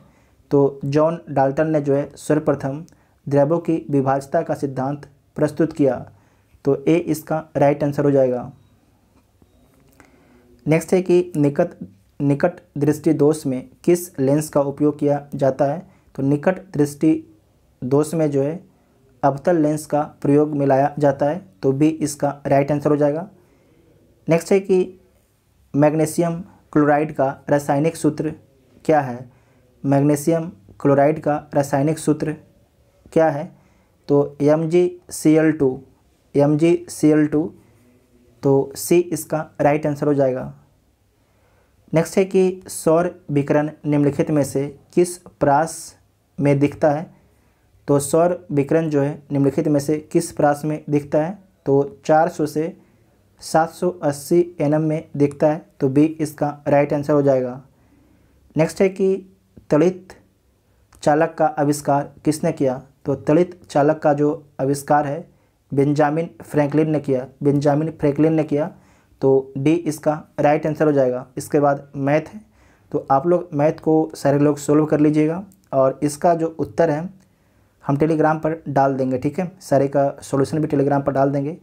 S1: तो जॉन डाल्टन ने जो है सर्वप्रथम द्रवों की विभाजता का सिद्धांत प्रस्तुत किया तो ए इसका राइट आंसर हो जाएगा नेक्स्ट है कि निकट निकट दृष्टि दोष में किस लेंस का उपयोग किया जाता है तो निकट दृष्टि दोष में जो है अवतल लेंस का प्रयोग मिलाया जाता है तो बी इसका राइट आंसर हो जाएगा नेक्स्ट है कि मैग्नीशियम क्लोराइड का रासायनिक सूत्र क्या है मैग्नीशियम क्लोराइड का रासायनिक सूत्र क्या है तो M G C L two M G C L two तो सी इसका राइट आंसर हो जाएगा नेक्स्ट है कि सौर विकरण निम्नलिखित में से किस प्रास में दिखता है तो सौर विकरण जो है निम्नलिखित में से किस प्रास में दिखता है तो 400 से 780 सौ में दिखता है तो बी इसका राइट आंसर हो जाएगा नेक्स्ट है कि तलित चालक का आविष्कार किसने किया तो तलित चालक का जो आविष्कार है बेंजामिन फ्रैंकलिन ने किया बेंजामिन फ्रैंकलिन ने किया तो डी इसका राइट आंसर हो जाएगा इसके बाद मैथ है तो आप लोग मैथ को सारे लोग सोल्व कर लीजिएगा और इसका जो उत्तर है हम टेलीग्राम पर डाल देंगे ठीक है सारे का सॉल्यूशन भी टेलीग्राम पर डाल देंगे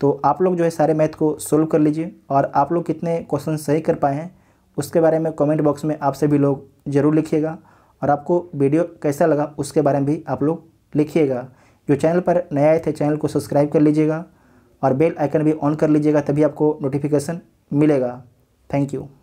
S1: तो आप लोग जो है सारे मैथ को सोल्व कर लीजिए और आप लोग कितने क्वेश्चन सही कर पाए हैं उसके बारे में कमेंट बॉक्स में आप सभी लोग ज़रूर लिखिएगा और आपको वीडियो कैसा लगा उसके बारे में भी आप लोग लिखिएगा जो चैनल पर नए आए थे चैनल को सब्सक्राइब कर लीजिएगा और बेल आइकन भी ऑन कर लीजिएगा तभी आपको नोटिफिकेशन मिलेगा थैंक यू